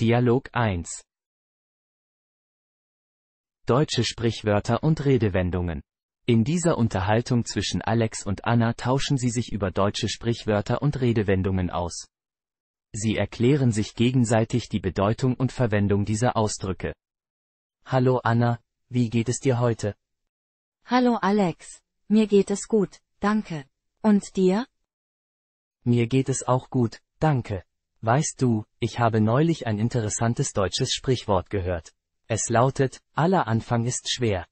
Dialog 1 Deutsche Sprichwörter und Redewendungen. In dieser Unterhaltung zwischen Alex und Anna tauschen sie sich über deutsche Sprichwörter und Redewendungen aus. Sie erklären sich gegenseitig die Bedeutung und Verwendung dieser Ausdrücke. Hallo Anna, wie geht es dir heute? Hallo Alex, mir geht es gut, danke. Und dir? Mir geht es auch gut, danke. Weißt du, ich habe neulich ein interessantes deutsches Sprichwort gehört. Es lautet, aller Anfang ist schwer.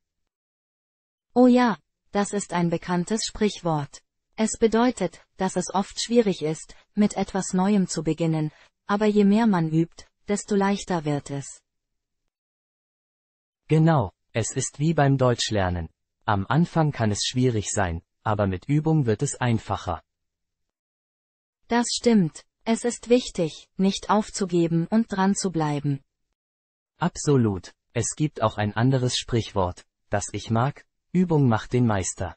Oh ja, das ist ein bekanntes Sprichwort. Es bedeutet, dass es oft schwierig ist, mit etwas Neuem zu beginnen, aber je mehr man übt, desto leichter wird es. Genau, es ist wie beim Deutschlernen. Am Anfang kann es schwierig sein, aber mit Übung wird es einfacher. Das stimmt, es ist wichtig, nicht aufzugeben und dran zu bleiben. Absolut. Es gibt auch ein anderes Sprichwort, das ich mag, Übung macht den Meister.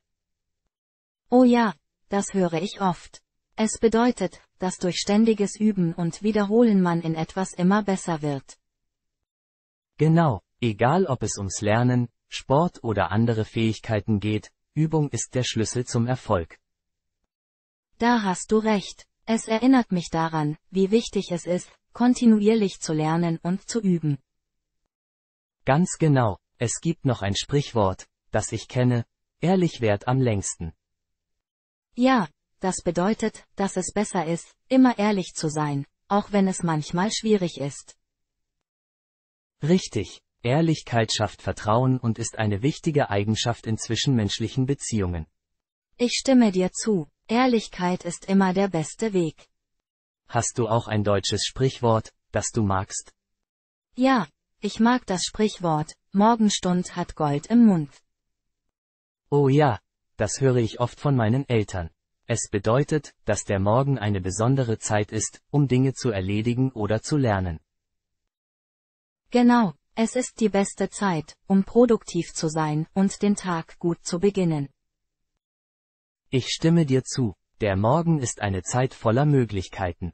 Oh ja, das höre ich oft. Es bedeutet, dass durch ständiges Üben und Wiederholen man in etwas immer besser wird. Genau, egal ob es ums Lernen, Sport oder andere Fähigkeiten geht, Übung ist der Schlüssel zum Erfolg. Da hast du recht. Es erinnert mich daran, wie wichtig es ist, kontinuierlich zu lernen und zu üben. Ganz genau, es gibt noch ein Sprichwort, das ich kenne, ehrlich wert am längsten. Ja, das bedeutet, dass es besser ist, immer ehrlich zu sein, auch wenn es manchmal schwierig ist. Richtig, Ehrlichkeit schafft Vertrauen und ist eine wichtige Eigenschaft in zwischenmenschlichen Beziehungen. Ich stimme dir zu. Ehrlichkeit ist immer der beste Weg. Hast du auch ein deutsches Sprichwort, das du magst? Ja, ich mag das Sprichwort, Morgenstund hat Gold im Mund. Oh ja, das höre ich oft von meinen Eltern. Es bedeutet, dass der Morgen eine besondere Zeit ist, um Dinge zu erledigen oder zu lernen. Genau, es ist die beste Zeit, um produktiv zu sein und den Tag gut zu beginnen. Ich stimme dir zu, der Morgen ist eine Zeit voller Möglichkeiten.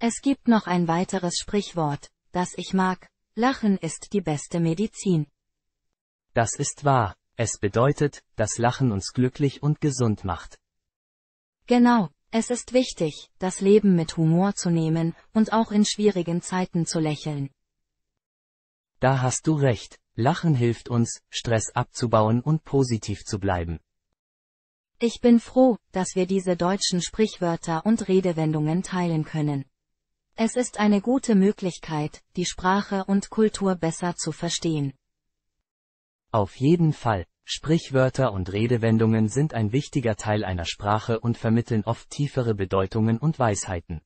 Es gibt noch ein weiteres Sprichwort, das ich mag, Lachen ist die beste Medizin. Das ist wahr, es bedeutet, dass Lachen uns glücklich und gesund macht. Genau, es ist wichtig, das Leben mit Humor zu nehmen und auch in schwierigen Zeiten zu lächeln. Da hast du recht, Lachen hilft uns, Stress abzubauen und positiv zu bleiben. Ich bin froh, dass wir diese deutschen Sprichwörter und Redewendungen teilen können. Es ist eine gute Möglichkeit, die Sprache und Kultur besser zu verstehen. Auf jeden Fall, Sprichwörter und Redewendungen sind ein wichtiger Teil einer Sprache und vermitteln oft tiefere Bedeutungen und Weisheiten.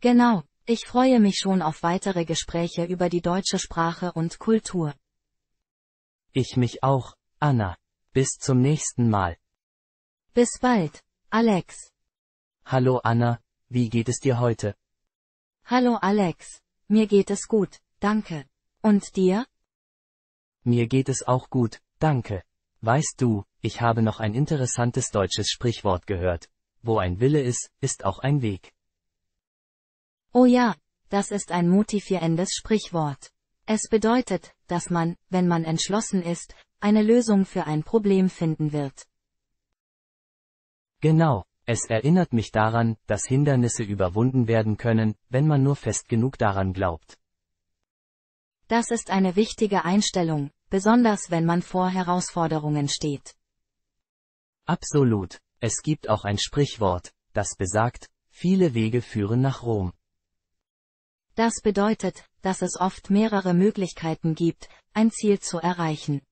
Genau, ich freue mich schon auf weitere Gespräche über die deutsche Sprache und Kultur. Ich mich auch, Anna. Bis zum nächsten Mal. Bis bald, Alex. Hallo Anna, wie geht es dir heute? Hallo Alex, mir geht es gut, danke. Und dir? Mir geht es auch gut, danke. Weißt du, ich habe noch ein interessantes deutsches Sprichwort gehört. Wo ein Wille ist, ist auch ein Weg. Oh ja, das ist ein motivierendes Sprichwort. Es bedeutet, dass man, wenn man entschlossen ist, eine Lösung für ein Problem finden wird. Genau, es erinnert mich daran, dass Hindernisse überwunden werden können, wenn man nur fest genug daran glaubt. Das ist eine wichtige Einstellung, besonders wenn man vor Herausforderungen steht. Absolut, es gibt auch ein Sprichwort, das besagt, viele Wege führen nach Rom. Das bedeutet, dass es oft mehrere Möglichkeiten gibt, ein Ziel zu erreichen.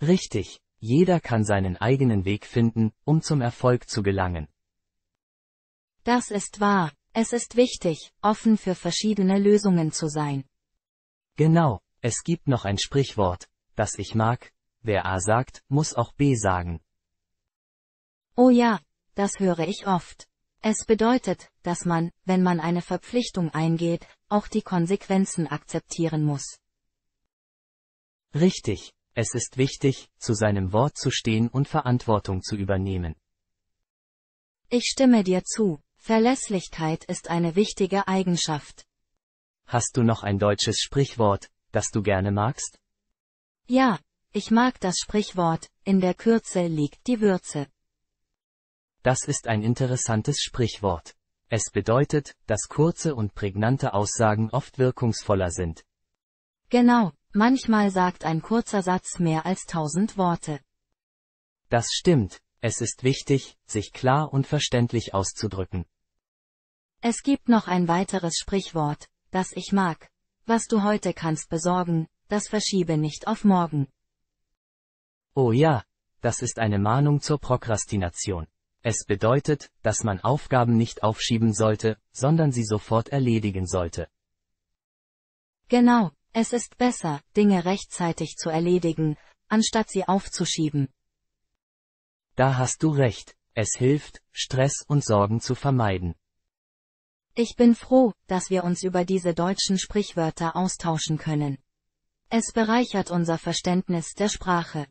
Richtig, jeder kann seinen eigenen Weg finden, um zum Erfolg zu gelangen. Das ist wahr. Es ist wichtig, offen für verschiedene Lösungen zu sein. Genau, es gibt noch ein Sprichwort, das ich mag, wer A sagt, muss auch B sagen. Oh ja, das höre ich oft. Es bedeutet, dass man, wenn man eine Verpflichtung eingeht, auch die Konsequenzen akzeptieren muss. Richtig, es ist wichtig, zu seinem Wort zu stehen und Verantwortung zu übernehmen. Ich stimme dir zu. Verlässlichkeit ist eine wichtige Eigenschaft. Hast du noch ein deutsches Sprichwort, das du gerne magst? Ja, ich mag das Sprichwort, in der Kürze liegt die Würze. Das ist ein interessantes Sprichwort. Es bedeutet, dass kurze und prägnante Aussagen oft wirkungsvoller sind. Genau, Manchmal sagt ein kurzer Satz mehr als tausend Worte. Das stimmt, es ist wichtig, sich klar und verständlich auszudrücken. Es gibt noch ein weiteres Sprichwort, das ich mag. Was du heute kannst besorgen, das verschiebe nicht auf morgen. Oh ja, das ist eine Mahnung zur Prokrastination. Es bedeutet, dass man Aufgaben nicht aufschieben sollte, sondern sie sofort erledigen sollte. Genau, es ist besser, Dinge rechtzeitig zu erledigen, anstatt sie aufzuschieben. Da hast du recht, es hilft, Stress und Sorgen zu vermeiden. Ich bin froh, dass wir uns über diese deutschen Sprichwörter austauschen können. Es bereichert unser Verständnis der Sprache.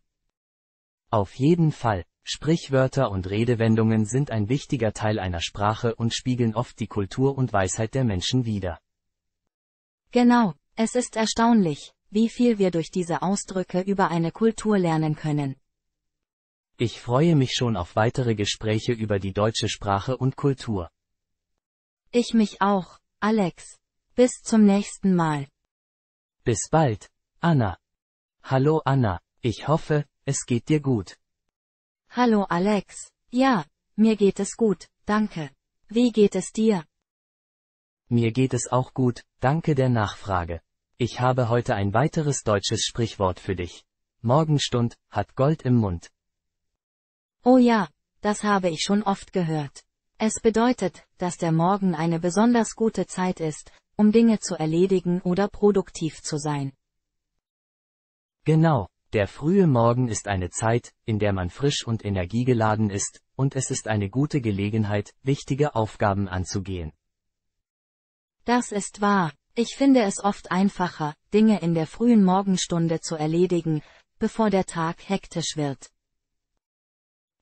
Auf jeden Fall, Sprichwörter und Redewendungen sind ein wichtiger Teil einer Sprache und spiegeln oft die Kultur und Weisheit der Menschen wider. Genau, es ist erstaunlich, wie viel wir durch diese Ausdrücke über eine Kultur lernen können. Ich freue mich schon auf weitere Gespräche über die deutsche Sprache und Kultur. Ich mich auch, Alex. Bis zum nächsten Mal. Bis bald, Anna. Hallo Anna, ich hoffe, es geht dir gut. Hallo Alex. Ja, mir geht es gut, danke. Wie geht es dir? Mir geht es auch gut, danke der Nachfrage. Ich habe heute ein weiteres deutsches Sprichwort für dich. Morgenstund hat Gold im Mund. Oh ja, das habe ich schon oft gehört. Es bedeutet, dass der Morgen eine besonders gute Zeit ist, um Dinge zu erledigen oder produktiv zu sein. Genau, der frühe Morgen ist eine Zeit, in der man frisch und energiegeladen ist, und es ist eine gute Gelegenheit, wichtige Aufgaben anzugehen. Das ist wahr. Ich finde es oft einfacher, Dinge in der frühen Morgenstunde zu erledigen, bevor der Tag hektisch wird.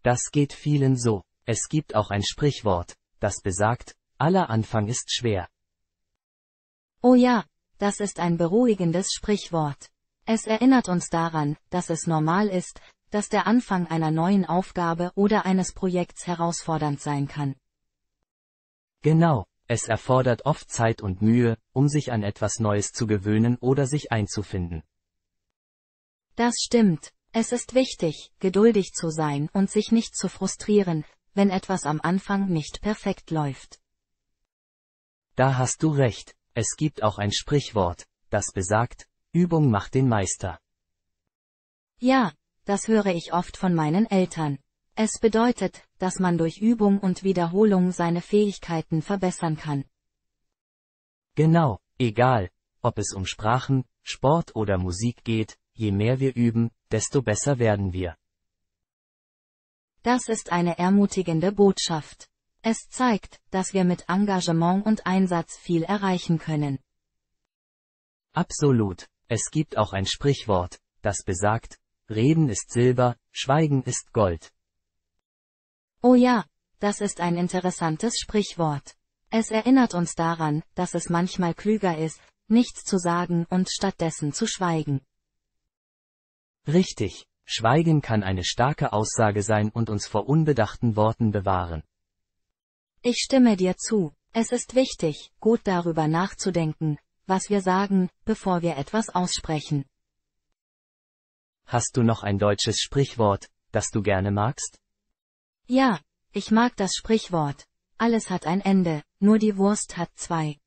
Das geht vielen so. Es gibt auch ein Sprichwort, das besagt, aller Anfang ist schwer. Oh ja, das ist ein beruhigendes Sprichwort. Es erinnert uns daran, dass es normal ist, dass der Anfang einer neuen Aufgabe oder eines Projekts herausfordernd sein kann. Genau, es erfordert oft Zeit und Mühe, um sich an etwas Neues zu gewöhnen oder sich einzufinden. Das stimmt. Es ist wichtig, geduldig zu sein und sich nicht zu frustrieren, wenn etwas am Anfang nicht perfekt läuft. Da hast du recht, es gibt auch ein Sprichwort, das besagt, Übung macht den Meister. Ja, das höre ich oft von meinen Eltern. Es bedeutet, dass man durch Übung und Wiederholung seine Fähigkeiten verbessern kann. Genau, egal, ob es um Sprachen, Sport oder Musik geht, je mehr wir üben, desto besser werden wir. Das ist eine ermutigende Botschaft. Es zeigt, dass wir mit Engagement und Einsatz viel erreichen können. Absolut. Es gibt auch ein Sprichwort, das besagt, Reden ist Silber, Schweigen ist Gold. Oh ja, das ist ein interessantes Sprichwort. Es erinnert uns daran, dass es manchmal klüger ist, nichts zu sagen und stattdessen zu schweigen. Richtig, Schweigen kann eine starke Aussage sein und uns vor unbedachten Worten bewahren. Ich stimme dir zu, es ist wichtig, gut darüber nachzudenken, was wir sagen, bevor wir etwas aussprechen. Hast du noch ein deutsches Sprichwort, das du gerne magst? Ja, ich mag das Sprichwort. Alles hat ein Ende, nur die Wurst hat zwei.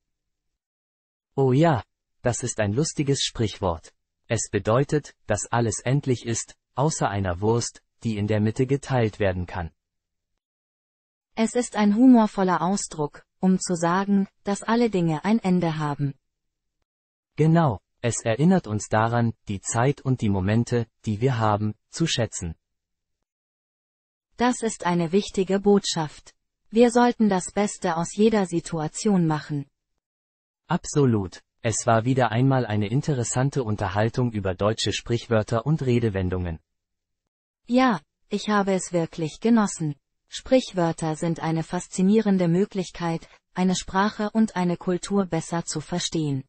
Oh ja, das ist ein lustiges Sprichwort. Es bedeutet, dass alles endlich ist, außer einer Wurst, die in der Mitte geteilt werden kann. Es ist ein humorvoller Ausdruck, um zu sagen, dass alle Dinge ein Ende haben. Genau, es erinnert uns daran, die Zeit und die Momente, die wir haben, zu schätzen. Das ist eine wichtige Botschaft. Wir sollten das Beste aus jeder Situation machen. Absolut. Es war wieder einmal eine interessante Unterhaltung über deutsche Sprichwörter und Redewendungen. Ja, ich habe es wirklich genossen. Sprichwörter sind eine faszinierende Möglichkeit, eine Sprache und eine Kultur besser zu verstehen.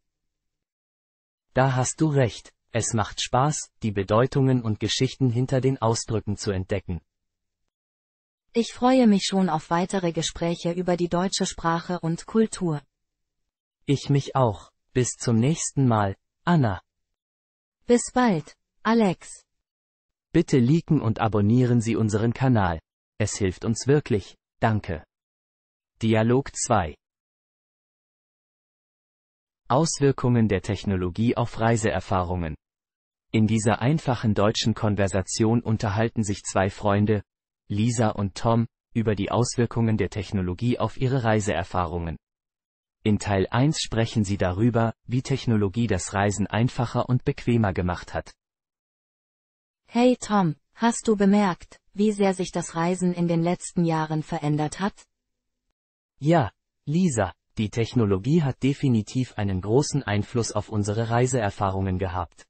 Da hast du recht, es macht Spaß, die Bedeutungen und Geschichten hinter den Ausdrücken zu entdecken. Ich freue mich schon auf weitere Gespräche über die deutsche Sprache und Kultur. Ich mich auch. Bis zum nächsten Mal, Anna. Bis bald, Alex. Bitte liken und abonnieren Sie unseren Kanal. Es hilft uns wirklich. Danke. Dialog 2 Auswirkungen der Technologie auf Reiseerfahrungen. In dieser einfachen deutschen Konversation unterhalten sich zwei Freunde, Lisa und Tom, über die Auswirkungen der Technologie auf ihre Reiseerfahrungen. In Teil 1 sprechen sie darüber, wie Technologie das Reisen einfacher und bequemer gemacht hat. Hey Tom, hast du bemerkt, wie sehr sich das Reisen in den letzten Jahren verändert hat? Ja, Lisa, die Technologie hat definitiv einen großen Einfluss auf unsere Reiseerfahrungen gehabt.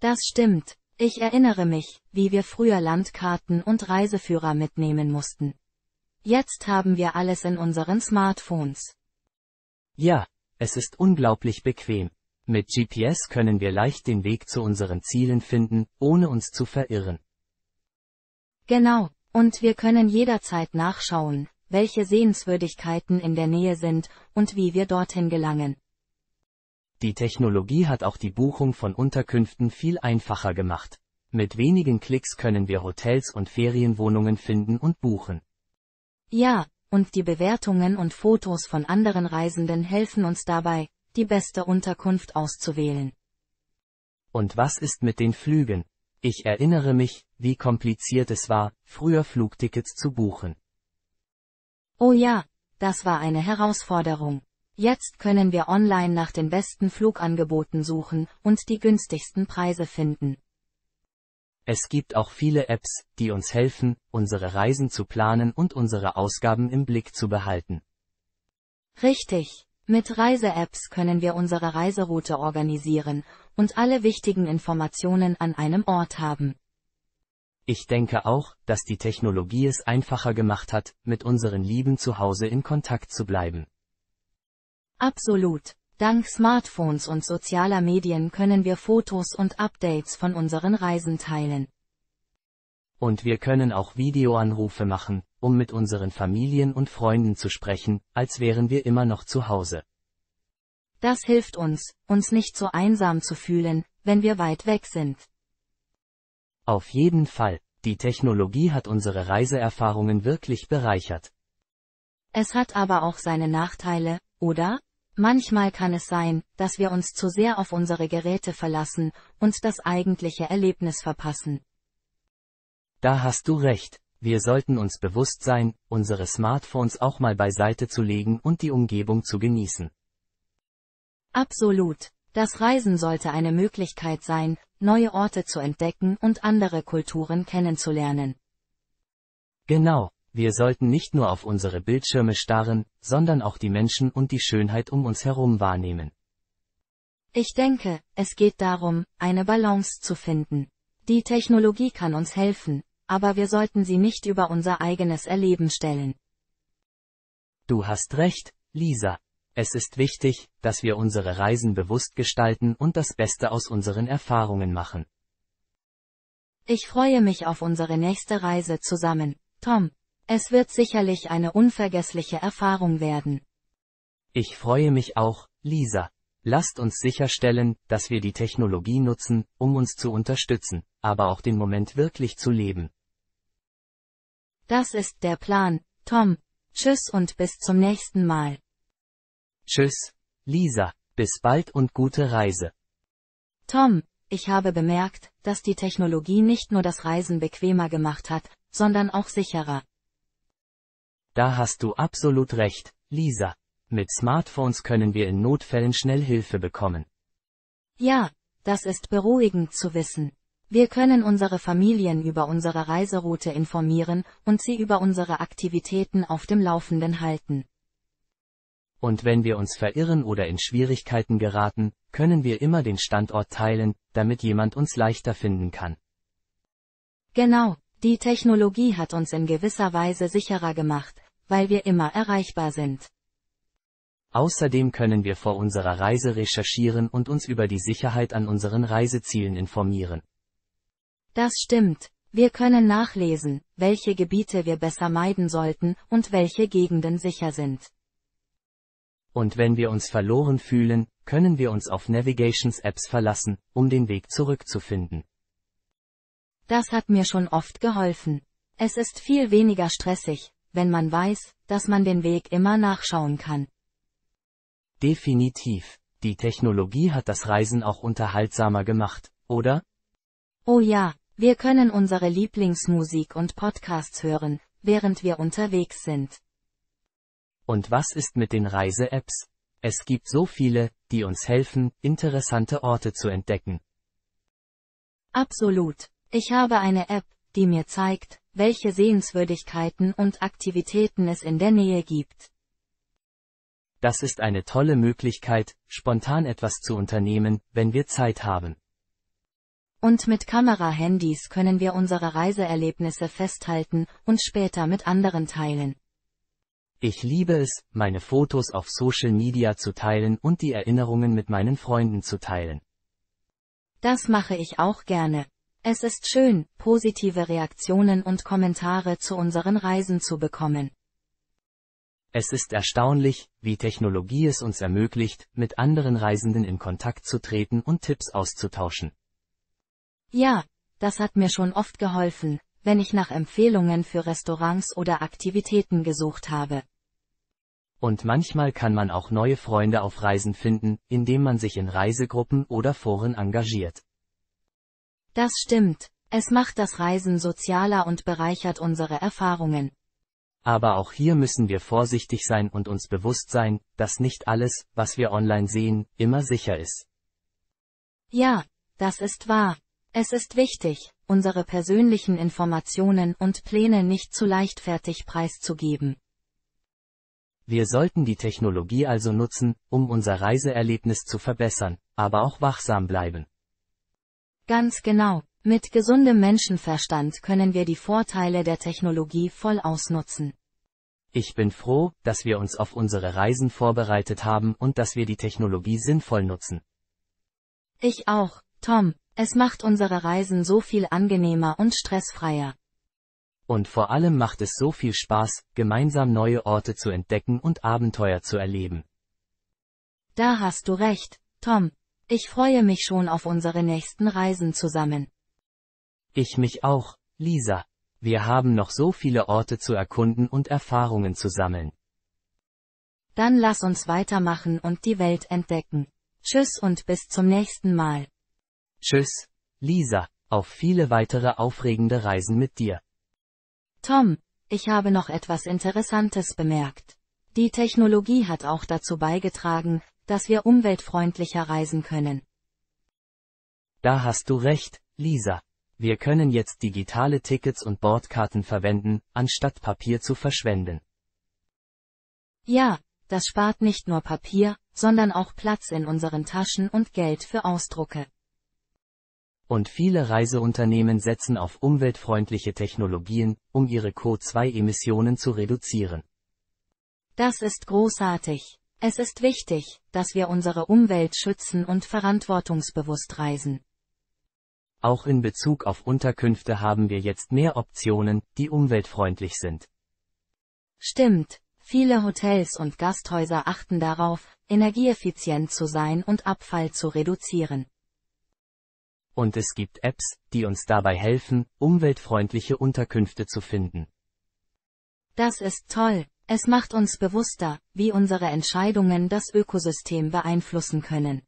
Das stimmt, ich erinnere mich, wie wir früher Landkarten und Reiseführer mitnehmen mussten. Jetzt haben wir alles in unseren Smartphones. Ja, es ist unglaublich bequem. Mit GPS können wir leicht den Weg zu unseren Zielen finden, ohne uns zu verirren. Genau, und wir können jederzeit nachschauen, welche Sehenswürdigkeiten in der Nähe sind und wie wir dorthin gelangen. Die Technologie hat auch die Buchung von Unterkünften viel einfacher gemacht. Mit wenigen Klicks können wir Hotels und Ferienwohnungen finden und buchen. Ja, und die Bewertungen und Fotos von anderen Reisenden helfen uns dabei, die beste Unterkunft auszuwählen. Und was ist mit den Flügen? Ich erinnere mich, wie kompliziert es war, früher Flugtickets zu buchen. Oh ja, das war eine Herausforderung. Jetzt können wir online nach den besten Flugangeboten suchen und die günstigsten Preise finden. Es gibt auch viele Apps, die uns helfen, unsere Reisen zu planen und unsere Ausgaben im Blick zu behalten. Richtig. Mit Reise-Apps können wir unsere Reiseroute organisieren und alle wichtigen Informationen an einem Ort haben. Ich denke auch, dass die Technologie es einfacher gemacht hat, mit unseren Lieben zu Hause in Kontakt zu bleiben. Absolut. Dank Smartphones und sozialer Medien können wir Fotos und Updates von unseren Reisen teilen. Und wir können auch Videoanrufe machen, um mit unseren Familien und Freunden zu sprechen, als wären wir immer noch zu Hause. Das hilft uns, uns nicht so einsam zu fühlen, wenn wir weit weg sind. Auf jeden Fall, die Technologie hat unsere Reiseerfahrungen wirklich bereichert. Es hat aber auch seine Nachteile, oder? Manchmal kann es sein, dass wir uns zu sehr auf unsere Geräte verlassen und das eigentliche Erlebnis verpassen. Da hast du recht, wir sollten uns bewusst sein, unsere Smartphones auch mal beiseite zu legen und die Umgebung zu genießen. Absolut. Das Reisen sollte eine Möglichkeit sein, neue Orte zu entdecken und andere Kulturen kennenzulernen. Genau, wir sollten nicht nur auf unsere Bildschirme starren, sondern auch die Menschen und die Schönheit um uns herum wahrnehmen. Ich denke, es geht darum, eine Balance zu finden. Die Technologie kann uns helfen, aber wir sollten sie nicht über unser eigenes Erleben stellen. Du hast recht, Lisa. Es ist wichtig, dass wir unsere Reisen bewusst gestalten und das Beste aus unseren Erfahrungen machen. Ich freue mich auf unsere nächste Reise zusammen, Tom. Es wird sicherlich eine unvergessliche Erfahrung werden. Ich freue mich auch, Lisa. Lasst uns sicherstellen, dass wir die Technologie nutzen, um uns zu unterstützen, aber auch den Moment wirklich zu leben. Das ist der Plan, Tom. Tschüss und bis zum nächsten Mal. Tschüss, Lisa, bis bald und gute Reise. Tom, ich habe bemerkt, dass die Technologie nicht nur das Reisen bequemer gemacht hat, sondern auch sicherer. Da hast du absolut recht, Lisa. Mit Smartphones können wir in Notfällen schnell Hilfe bekommen. Ja, das ist beruhigend zu wissen. Wir können unsere Familien über unsere Reiseroute informieren und sie über unsere Aktivitäten auf dem Laufenden halten. Und wenn wir uns verirren oder in Schwierigkeiten geraten, können wir immer den Standort teilen, damit jemand uns leichter finden kann. Genau, die Technologie hat uns in gewisser Weise sicherer gemacht, weil wir immer erreichbar sind. Außerdem können wir vor unserer Reise recherchieren und uns über die Sicherheit an unseren Reisezielen informieren. Das stimmt, wir können nachlesen, welche Gebiete wir besser meiden sollten und welche Gegenden sicher sind. Und wenn wir uns verloren fühlen, können wir uns auf Navigations-Apps verlassen, um den Weg zurückzufinden. Das hat mir schon oft geholfen. Es ist viel weniger stressig, wenn man weiß, dass man den Weg immer nachschauen kann. Definitiv. Die Technologie hat das Reisen auch unterhaltsamer gemacht, oder? Oh ja, wir können unsere Lieblingsmusik und Podcasts hören, während wir unterwegs sind. Und was ist mit den Reise-Apps? Es gibt so viele, die uns helfen, interessante Orte zu entdecken. Absolut. Ich habe eine App, die mir zeigt, welche Sehenswürdigkeiten und Aktivitäten es in der Nähe gibt. Das ist eine tolle Möglichkeit, spontan etwas zu unternehmen, wenn wir Zeit haben. Und mit Kamera-Handys können wir unsere Reiseerlebnisse festhalten und später mit anderen teilen. Ich liebe es, meine Fotos auf Social Media zu teilen und die Erinnerungen mit meinen Freunden zu teilen. Das mache ich auch gerne. Es ist schön, positive Reaktionen und Kommentare zu unseren Reisen zu bekommen. Es ist erstaunlich, wie Technologie es uns ermöglicht, mit anderen Reisenden in Kontakt zu treten und Tipps auszutauschen. Ja, das hat mir schon oft geholfen, wenn ich nach Empfehlungen für Restaurants oder Aktivitäten gesucht habe. Und manchmal kann man auch neue Freunde auf Reisen finden, indem man sich in Reisegruppen oder Foren engagiert. Das stimmt. Es macht das Reisen sozialer und bereichert unsere Erfahrungen. Aber auch hier müssen wir vorsichtig sein und uns bewusst sein, dass nicht alles, was wir online sehen, immer sicher ist. Ja, das ist wahr. Es ist wichtig, unsere persönlichen Informationen und Pläne nicht zu leichtfertig preiszugeben. Wir sollten die Technologie also nutzen, um unser Reiseerlebnis zu verbessern, aber auch wachsam bleiben. Ganz genau. Mit gesundem Menschenverstand können wir die Vorteile der Technologie voll ausnutzen. Ich bin froh, dass wir uns auf unsere Reisen vorbereitet haben und dass wir die Technologie sinnvoll nutzen. Ich auch, Tom. Es macht unsere Reisen so viel angenehmer und stressfreier. Und vor allem macht es so viel Spaß, gemeinsam neue Orte zu entdecken und Abenteuer zu erleben. Da hast du recht, Tom. Ich freue mich schon auf unsere nächsten Reisen zusammen. Ich mich auch, Lisa. Wir haben noch so viele Orte zu erkunden und Erfahrungen zu sammeln. Dann lass uns weitermachen und die Welt entdecken. Tschüss und bis zum nächsten Mal. Tschüss, Lisa, auf viele weitere aufregende Reisen mit dir. Tom, ich habe noch etwas Interessantes bemerkt. Die Technologie hat auch dazu beigetragen, dass wir umweltfreundlicher reisen können. Da hast du recht, Lisa. Wir können jetzt digitale Tickets und Bordkarten verwenden, anstatt Papier zu verschwenden. Ja, das spart nicht nur Papier, sondern auch Platz in unseren Taschen und Geld für Ausdrucke. Und viele Reiseunternehmen setzen auf umweltfreundliche Technologien, um ihre CO2-Emissionen zu reduzieren. Das ist großartig. Es ist wichtig, dass wir unsere Umwelt schützen und verantwortungsbewusst reisen. Auch in Bezug auf Unterkünfte haben wir jetzt mehr Optionen, die umweltfreundlich sind. Stimmt, viele Hotels und Gasthäuser achten darauf, energieeffizient zu sein und Abfall zu reduzieren. Und es gibt Apps, die uns dabei helfen, umweltfreundliche Unterkünfte zu finden. Das ist toll, es macht uns bewusster, wie unsere Entscheidungen das Ökosystem beeinflussen können.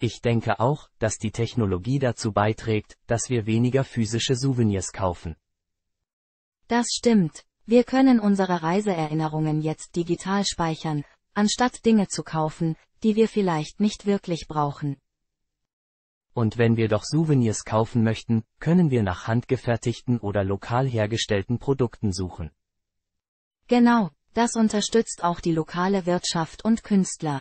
Ich denke auch, dass die Technologie dazu beiträgt, dass wir weniger physische Souvenirs kaufen. Das stimmt, wir können unsere Reiseerinnerungen jetzt digital speichern, anstatt Dinge zu kaufen, die wir vielleicht nicht wirklich brauchen. Und wenn wir doch Souvenirs kaufen möchten, können wir nach handgefertigten oder lokal hergestellten Produkten suchen. Genau, das unterstützt auch die lokale Wirtschaft und Künstler.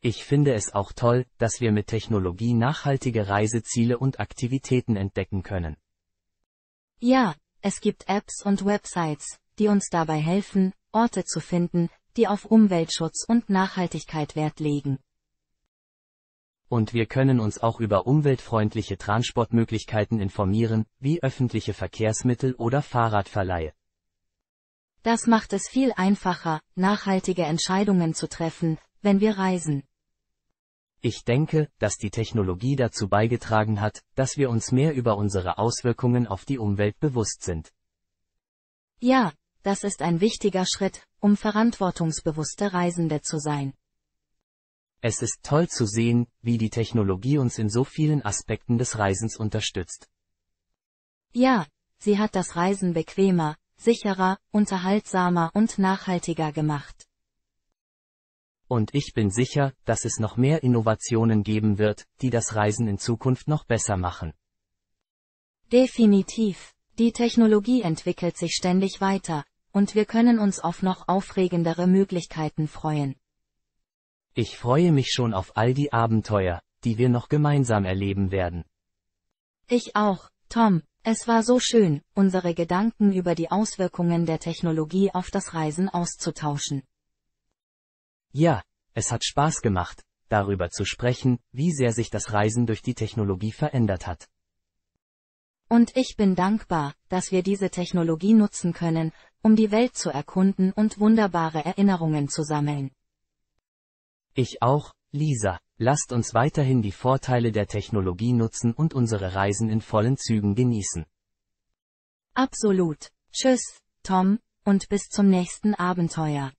Ich finde es auch toll, dass wir mit Technologie nachhaltige Reiseziele und Aktivitäten entdecken können. Ja, es gibt Apps und Websites, die uns dabei helfen, Orte zu finden, die auf Umweltschutz und Nachhaltigkeit Wert legen. Und wir können uns auch über umweltfreundliche Transportmöglichkeiten informieren, wie öffentliche Verkehrsmittel oder Fahrradverleihe. Das macht es viel einfacher, nachhaltige Entscheidungen zu treffen, wenn wir reisen. Ich denke, dass die Technologie dazu beigetragen hat, dass wir uns mehr über unsere Auswirkungen auf die Umwelt bewusst sind. Ja, das ist ein wichtiger Schritt, um verantwortungsbewusste Reisende zu sein. Es ist toll zu sehen, wie die Technologie uns in so vielen Aspekten des Reisens unterstützt. Ja, sie hat das Reisen bequemer, sicherer, unterhaltsamer und nachhaltiger gemacht. Und ich bin sicher, dass es noch mehr Innovationen geben wird, die das Reisen in Zukunft noch besser machen. Definitiv. Die Technologie entwickelt sich ständig weiter, und wir können uns auf noch aufregendere Möglichkeiten freuen. Ich freue mich schon auf all die Abenteuer, die wir noch gemeinsam erleben werden. Ich auch, Tom, es war so schön, unsere Gedanken über die Auswirkungen der Technologie auf das Reisen auszutauschen. Ja, es hat Spaß gemacht, darüber zu sprechen, wie sehr sich das Reisen durch die Technologie verändert hat. Und ich bin dankbar, dass wir diese Technologie nutzen können, um die Welt zu erkunden und wunderbare Erinnerungen zu sammeln. Ich auch, Lisa, lasst uns weiterhin die Vorteile der Technologie nutzen und unsere Reisen in vollen Zügen genießen. Absolut. Tschüss, Tom, und bis zum nächsten Abenteuer.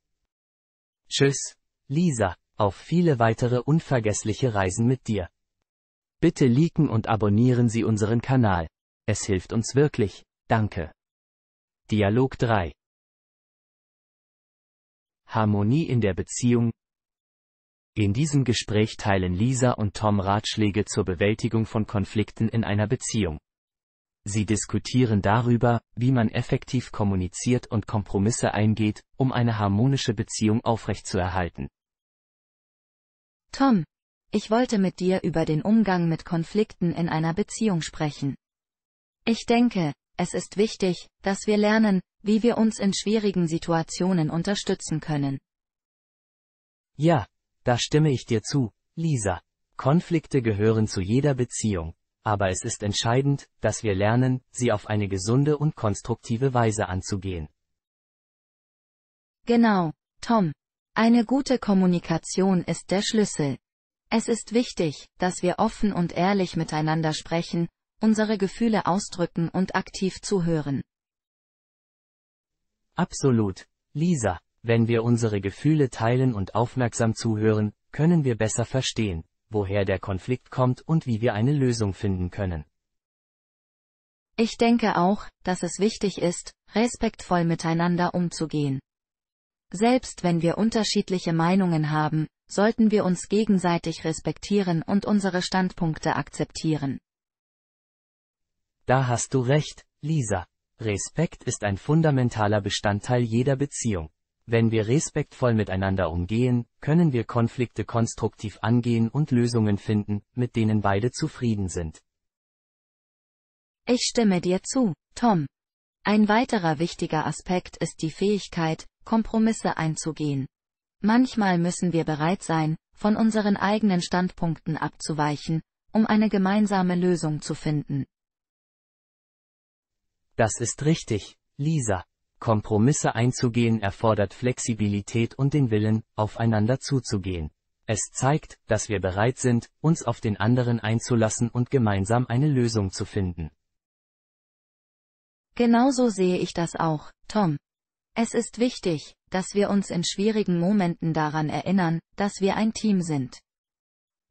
Tschüss, Lisa, auf viele weitere unvergessliche Reisen mit dir. Bitte liken und abonnieren Sie unseren Kanal. Es hilft uns wirklich. Danke. Dialog 3 Harmonie in der Beziehung, in diesem Gespräch teilen Lisa und Tom Ratschläge zur Bewältigung von Konflikten in einer Beziehung. Sie diskutieren darüber, wie man effektiv kommuniziert und Kompromisse eingeht, um eine harmonische Beziehung aufrechtzuerhalten. Tom, ich wollte mit dir über den Umgang mit Konflikten in einer Beziehung sprechen. Ich denke, es ist wichtig, dass wir lernen, wie wir uns in schwierigen Situationen unterstützen können. Ja, da stimme ich dir zu, Lisa. Konflikte gehören zu jeder Beziehung. Aber es ist entscheidend, dass wir lernen, sie auf eine gesunde und konstruktive Weise anzugehen. Genau, Tom. Eine gute Kommunikation ist der Schlüssel. Es ist wichtig, dass wir offen und ehrlich miteinander sprechen, unsere Gefühle ausdrücken und aktiv zuhören. Absolut, Lisa. Wenn wir unsere Gefühle teilen und aufmerksam zuhören, können wir besser verstehen, woher der Konflikt kommt und wie wir eine Lösung finden können. Ich denke auch, dass es wichtig ist, respektvoll miteinander umzugehen. Selbst wenn wir unterschiedliche Meinungen haben, sollten wir uns gegenseitig respektieren und unsere Standpunkte akzeptieren. Da hast du recht, Lisa. Respekt ist ein fundamentaler Bestandteil jeder Beziehung. Wenn wir respektvoll miteinander umgehen, können wir Konflikte konstruktiv angehen und Lösungen finden, mit denen beide zufrieden sind. Ich stimme dir zu, Tom. Ein weiterer wichtiger Aspekt ist die Fähigkeit, Kompromisse einzugehen. Manchmal müssen wir bereit sein, von unseren eigenen Standpunkten abzuweichen, um eine gemeinsame Lösung zu finden. Das ist richtig, Lisa. Kompromisse einzugehen erfordert Flexibilität und den Willen, aufeinander zuzugehen. Es zeigt, dass wir bereit sind, uns auf den anderen einzulassen und gemeinsam eine Lösung zu finden. Genauso sehe ich das auch, Tom. Es ist wichtig, dass wir uns in schwierigen Momenten daran erinnern, dass wir ein Team sind.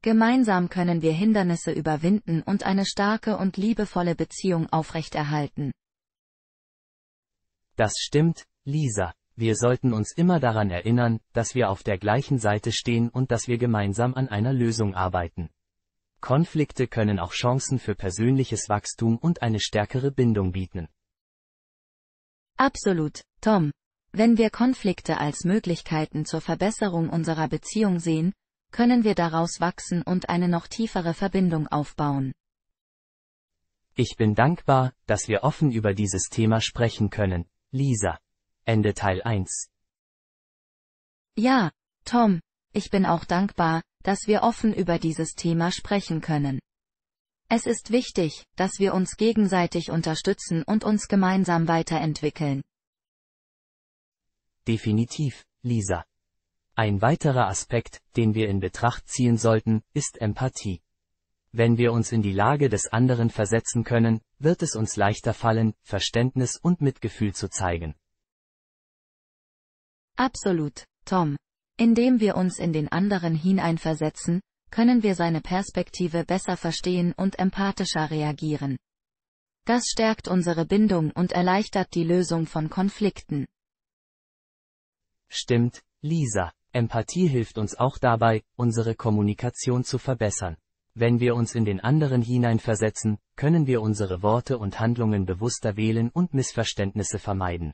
Gemeinsam können wir Hindernisse überwinden und eine starke und liebevolle Beziehung aufrechterhalten. Das stimmt, Lisa. Wir sollten uns immer daran erinnern, dass wir auf der gleichen Seite stehen und dass wir gemeinsam an einer Lösung arbeiten. Konflikte können auch Chancen für persönliches Wachstum und eine stärkere Bindung bieten. Absolut, Tom. Wenn wir Konflikte als Möglichkeiten zur Verbesserung unserer Beziehung sehen, können wir daraus wachsen und eine noch tiefere Verbindung aufbauen. Ich bin dankbar, dass wir offen über dieses Thema sprechen können, Lisa. Ende Teil 1. Ja, Tom, ich bin auch dankbar, dass wir offen über dieses Thema sprechen können. Es ist wichtig, dass wir uns gegenseitig unterstützen und uns gemeinsam weiterentwickeln. Definitiv, Lisa. Ein weiterer Aspekt, den wir in Betracht ziehen sollten, ist Empathie. Wenn wir uns in die Lage des anderen versetzen können, wird es uns leichter fallen, Verständnis und Mitgefühl zu zeigen. Absolut, Tom. Indem wir uns in den anderen hineinversetzen, können wir seine Perspektive besser verstehen und empathischer reagieren. Das stärkt unsere Bindung und erleichtert die Lösung von Konflikten. Stimmt, Lisa, Empathie hilft uns auch dabei, unsere Kommunikation zu verbessern. Wenn wir uns in den anderen hineinversetzen, können wir unsere Worte und Handlungen bewusster wählen und Missverständnisse vermeiden.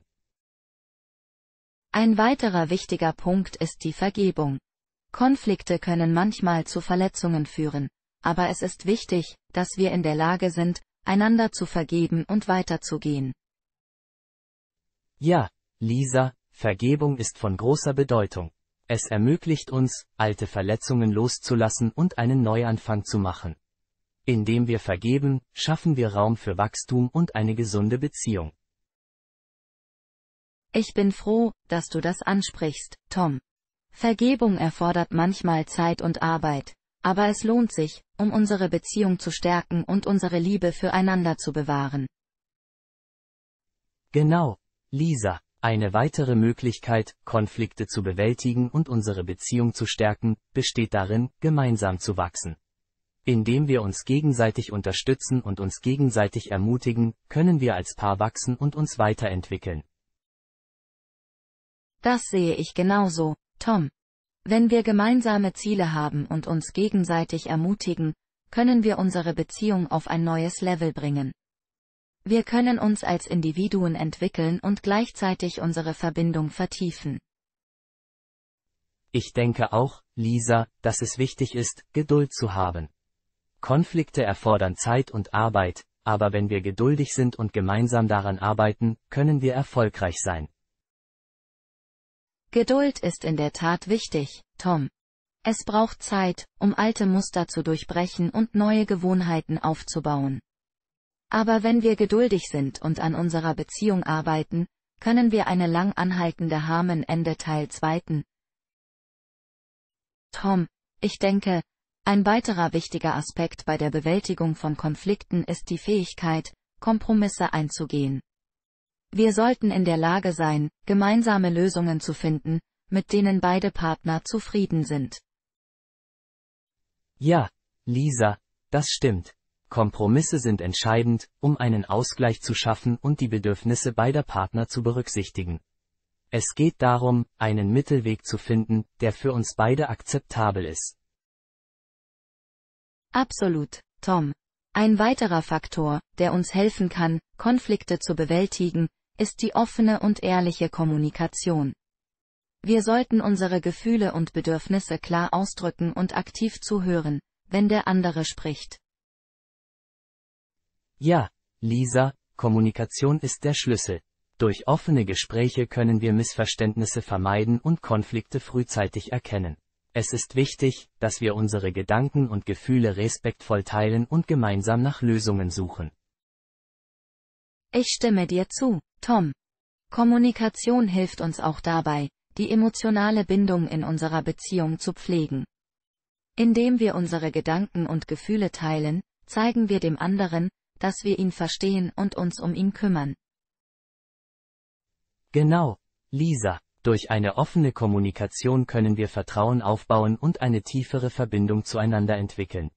Ein weiterer wichtiger Punkt ist die Vergebung. Konflikte können manchmal zu Verletzungen führen, aber es ist wichtig, dass wir in der Lage sind, einander zu vergeben und weiterzugehen. Ja, Lisa, Vergebung ist von großer Bedeutung. Es ermöglicht uns, alte Verletzungen loszulassen und einen Neuanfang zu machen. Indem wir vergeben, schaffen wir Raum für Wachstum und eine gesunde Beziehung. Ich bin froh, dass du das ansprichst, Tom. Vergebung erfordert manchmal Zeit und Arbeit, aber es lohnt sich, um unsere Beziehung zu stärken und unsere Liebe füreinander zu bewahren. Genau, Lisa, eine weitere Möglichkeit, Konflikte zu bewältigen und unsere Beziehung zu stärken, besteht darin, gemeinsam zu wachsen. Indem wir uns gegenseitig unterstützen und uns gegenseitig ermutigen, können wir als Paar wachsen und uns weiterentwickeln. Das sehe ich genauso, Tom. Wenn wir gemeinsame Ziele haben und uns gegenseitig ermutigen, können wir unsere Beziehung auf ein neues Level bringen. Wir können uns als Individuen entwickeln und gleichzeitig unsere Verbindung vertiefen. Ich denke auch, Lisa, dass es wichtig ist, Geduld zu haben. Konflikte erfordern Zeit und Arbeit, aber wenn wir geduldig sind und gemeinsam daran arbeiten, können wir erfolgreich sein. Geduld ist in der Tat wichtig, Tom. Es braucht Zeit, um alte Muster zu durchbrechen und neue Gewohnheiten aufzubauen. Aber wenn wir geduldig sind und an unserer Beziehung arbeiten, können wir eine lang anhaltende Harmen Ende Teil 2. Tom, ich denke, ein weiterer wichtiger Aspekt bei der Bewältigung von Konflikten ist die Fähigkeit, Kompromisse einzugehen. Wir sollten in der Lage sein, gemeinsame Lösungen zu finden, mit denen beide Partner zufrieden sind. Ja, Lisa, das stimmt. Kompromisse sind entscheidend, um einen Ausgleich zu schaffen und die Bedürfnisse beider Partner zu berücksichtigen. Es geht darum, einen Mittelweg zu finden, der für uns beide akzeptabel ist. Absolut, Tom. Ein weiterer Faktor, der uns helfen kann, Konflikte zu bewältigen, ist die offene und ehrliche Kommunikation. Wir sollten unsere Gefühle und Bedürfnisse klar ausdrücken und aktiv zuhören, wenn der andere spricht. Ja, Lisa, Kommunikation ist der Schlüssel. Durch offene Gespräche können wir Missverständnisse vermeiden und Konflikte frühzeitig erkennen. Es ist wichtig, dass wir unsere Gedanken und Gefühle respektvoll teilen und gemeinsam nach Lösungen suchen. Ich stimme dir zu, Tom. Kommunikation hilft uns auch dabei, die emotionale Bindung in unserer Beziehung zu pflegen. Indem wir unsere Gedanken und Gefühle teilen, zeigen wir dem anderen, dass wir ihn verstehen und uns um ihn kümmern. Genau, Lisa, durch eine offene Kommunikation können wir Vertrauen aufbauen und eine tiefere Verbindung zueinander entwickeln.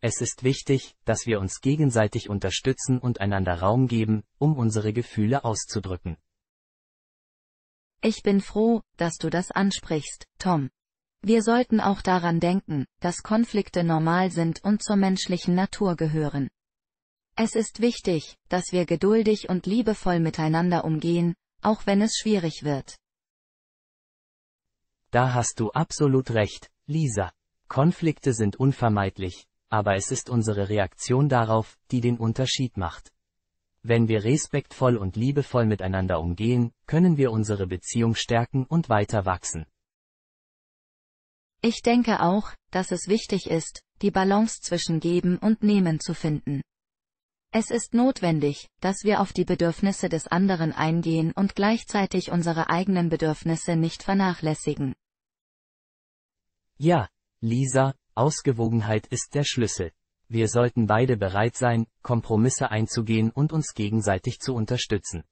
Es ist wichtig, dass wir uns gegenseitig unterstützen und einander Raum geben, um unsere Gefühle auszudrücken. Ich bin froh, dass du das ansprichst, Tom. Wir sollten auch daran denken, dass Konflikte normal sind und zur menschlichen Natur gehören. Es ist wichtig, dass wir geduldig und liebevoll miteinander umgehen, auch wenn es schwierig wird. Da hast du absolut recht, Lisa. Konflikte sind unvermeidlich, aber es ist unsere Reaktion darauf, die den Unterschied macht. Wenn wir respektvoll und liebevoll miteinander umgehen, können wir unsere Beziehung stärken und weiter wachsen. Ich denke auch, dass es wichtig ist, die Balance zwischen Geben und Nehmen zu finden. Es ist notwendig, dass wir auf die Bedürfnisse des anderen eingehen und gleichzeitig unsere eigenen Bedürfnisse nicht vernachlässigen. Ja, Lisa, Ausgewogenheit ist der Schlüssel. Wir sollten beide bereit sein, Kompromisse einzugehen und uns gegenseitig zu unterstützen.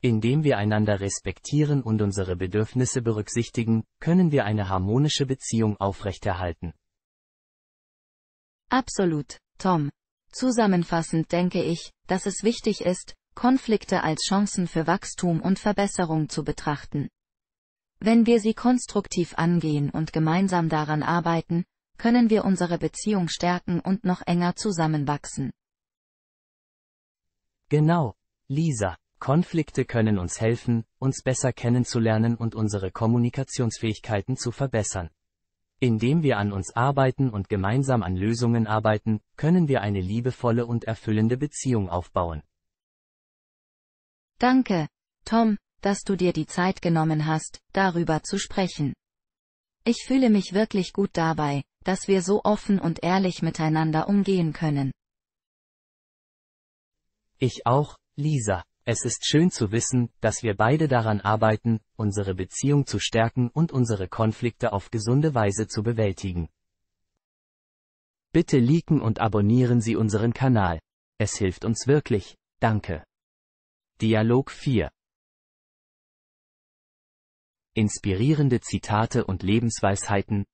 Indem wir einander respektieren und unsere Bedürfnisse berücksichtigen, können wir eine harmonische Beziehung aufrechterhalten. Absolut, Tom, Zusammenfassend denke ich, dass es wichtig ist, Konflikte als Chancen für Wachstum und Verbesserung zu betrachten. Wenn wir sie konstruktiv angehen und gemeinsam daran arbeiten, können wir unsere Beziehung stärken und noch enger zusammenwachsen. Genau, Lisa, Konflikte können uns helfen, uns besser kennenzulernen und unsere Kommunikationsfähigkeiten zu verbessern. Indem wir an uns arbeiten und gemeinsam an Lösungen arbeiten, können wir eine liebevolle und erfüllende Beziehung aufbauen. Danke, Tom, dass du dir die Zeit genommen hast, darüber zu sprechen. Ich fühle mich wirklich gut dabei, dass wir so offen und ehrlich miteinander umgehen können. Ich auch, Lisa. Es ist schön zu wissen, dass wir beide daran arbeiten, unsere Beziehung zu stärken und unsere Konflikte auf gesunde Weise zu bewältigen. Bitte liken und abonnieren Sie unseren Kanal. Es hilft uns wirklich. Danke. Dialog 4 Inspirierende Zitate und Lebensweisheiten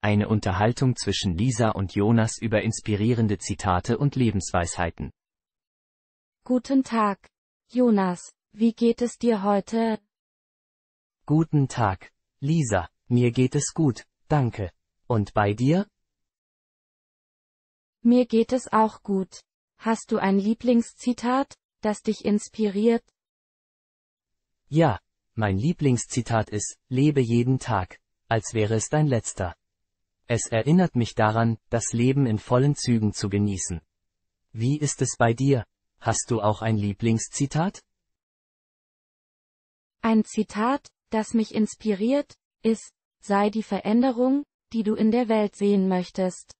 Eine Unterhaltung zwischen Lisa und Jonas über inspirierende Zitate und Lebensweisheiten. Guten Tag. Jonas, wie geht es dir heute? Guten Tag, Lisa, mir geht es gut, danke. Und bei dir? Mir geht es auch gut. Hast du ein Lieblingszitat, das dich inspiriert? Ja, mein Lieblingszitat ist, lebe jeden Tag, als wäre es dein letzter. Es erinnert mich daran, das Leben in vollen Zügen zu genießen. Wie ist es bei dir? Hast du auch ein Lieblingszitat? Ein Zitat, das mich inspiriert, ist, sei die Veränderung, die du in der Welt sehen möchtest.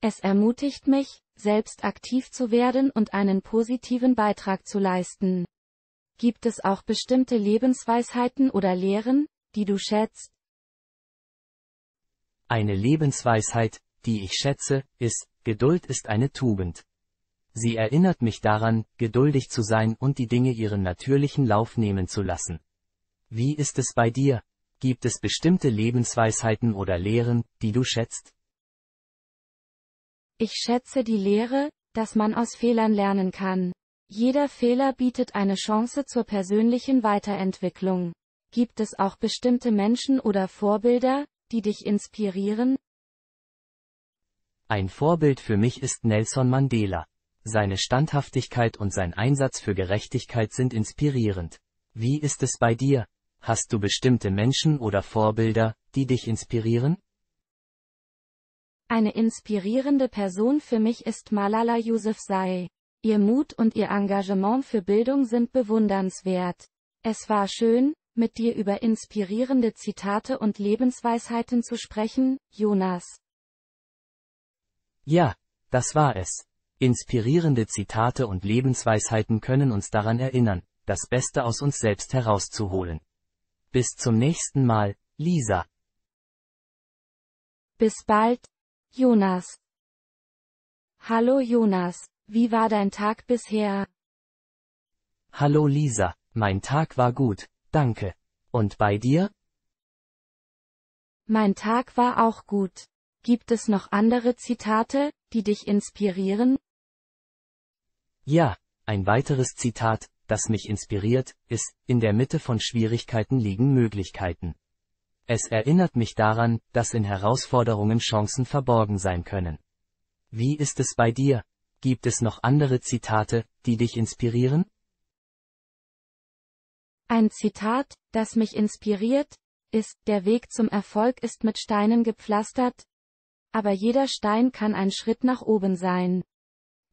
Es ermutigt mich, selbst aktiv zu werden und einen positiven Beitrag zu leisten. Gibt es auch bestimmte Lebensweisheiten oder Lehren, die du schätzt? Eine Lebensweisheit, die ich schätze, ist, Geduld ist eine Tugend. Sie erinnert mich daran, geduldig zu sein und die Dinge ihren natürlichen Lauf nehmen zu lassen. Wie ist es bei dir? Gibt es bestimmte Lebensweisheiten oder Lehren, die du schätzt? Ich schätze die Lehre, dass man aus Fehlern lernen kann. Jeder Fehler bietet eine Chance zur persönlichen Weiterentwicklung. Gibt es auch bestimmte Menschen oder Vorbilder, die dich inspirieren? Ein Vorbild für mich ist Nelson Mandela. Seine Standhaftigkeit und sein Einsatz für Gerechtigkeit sind inspirierend. Wie ist es bei dir? Hast du bestimmte Menschen oder Vorbilder, die dich inspirieren? Eine inspirierende Person für mich ist Malala Yousafzai. Ihr Mut und ihr Engagement für Bildung sind bewundernswert. Es war schön, mit dir über inspirierende Zitate und Lebensweisheiten zu sprechen, Jonas. Ja, das war es. Inspirierende Zitate und Lebensweisheiten können uns daran erinnern, das Beste aus uns selbst herauszuholen. Bis zum nächsten Mal, Lisa. Bis bald, Jonas. Hallo Jonas, wie war dein Tag bisher? Hallo Lisa, mein Tag war gut, danke. Und bei dir? Mein Tag war auch gut. Gibt es noch andere Zitate, die dich inspirieren? Ja, ein weiteres Zitat, das mich inspiriert, ist, in der Mitte von Schwierigkeiten liegen Möglichkeiten. Es erinnert mich daran, dass in Herausforderungen Chancen verborgen sein können. Wie ist es bei dir? Gibt es noch andere Zitate, die dich inspirieren? Ein Zitat, das mich inspiriert, ist, der Weg zum Erfolg ist mit Steinen gepflastert, aber jeder Stein kann ein Schritt nach oben sein.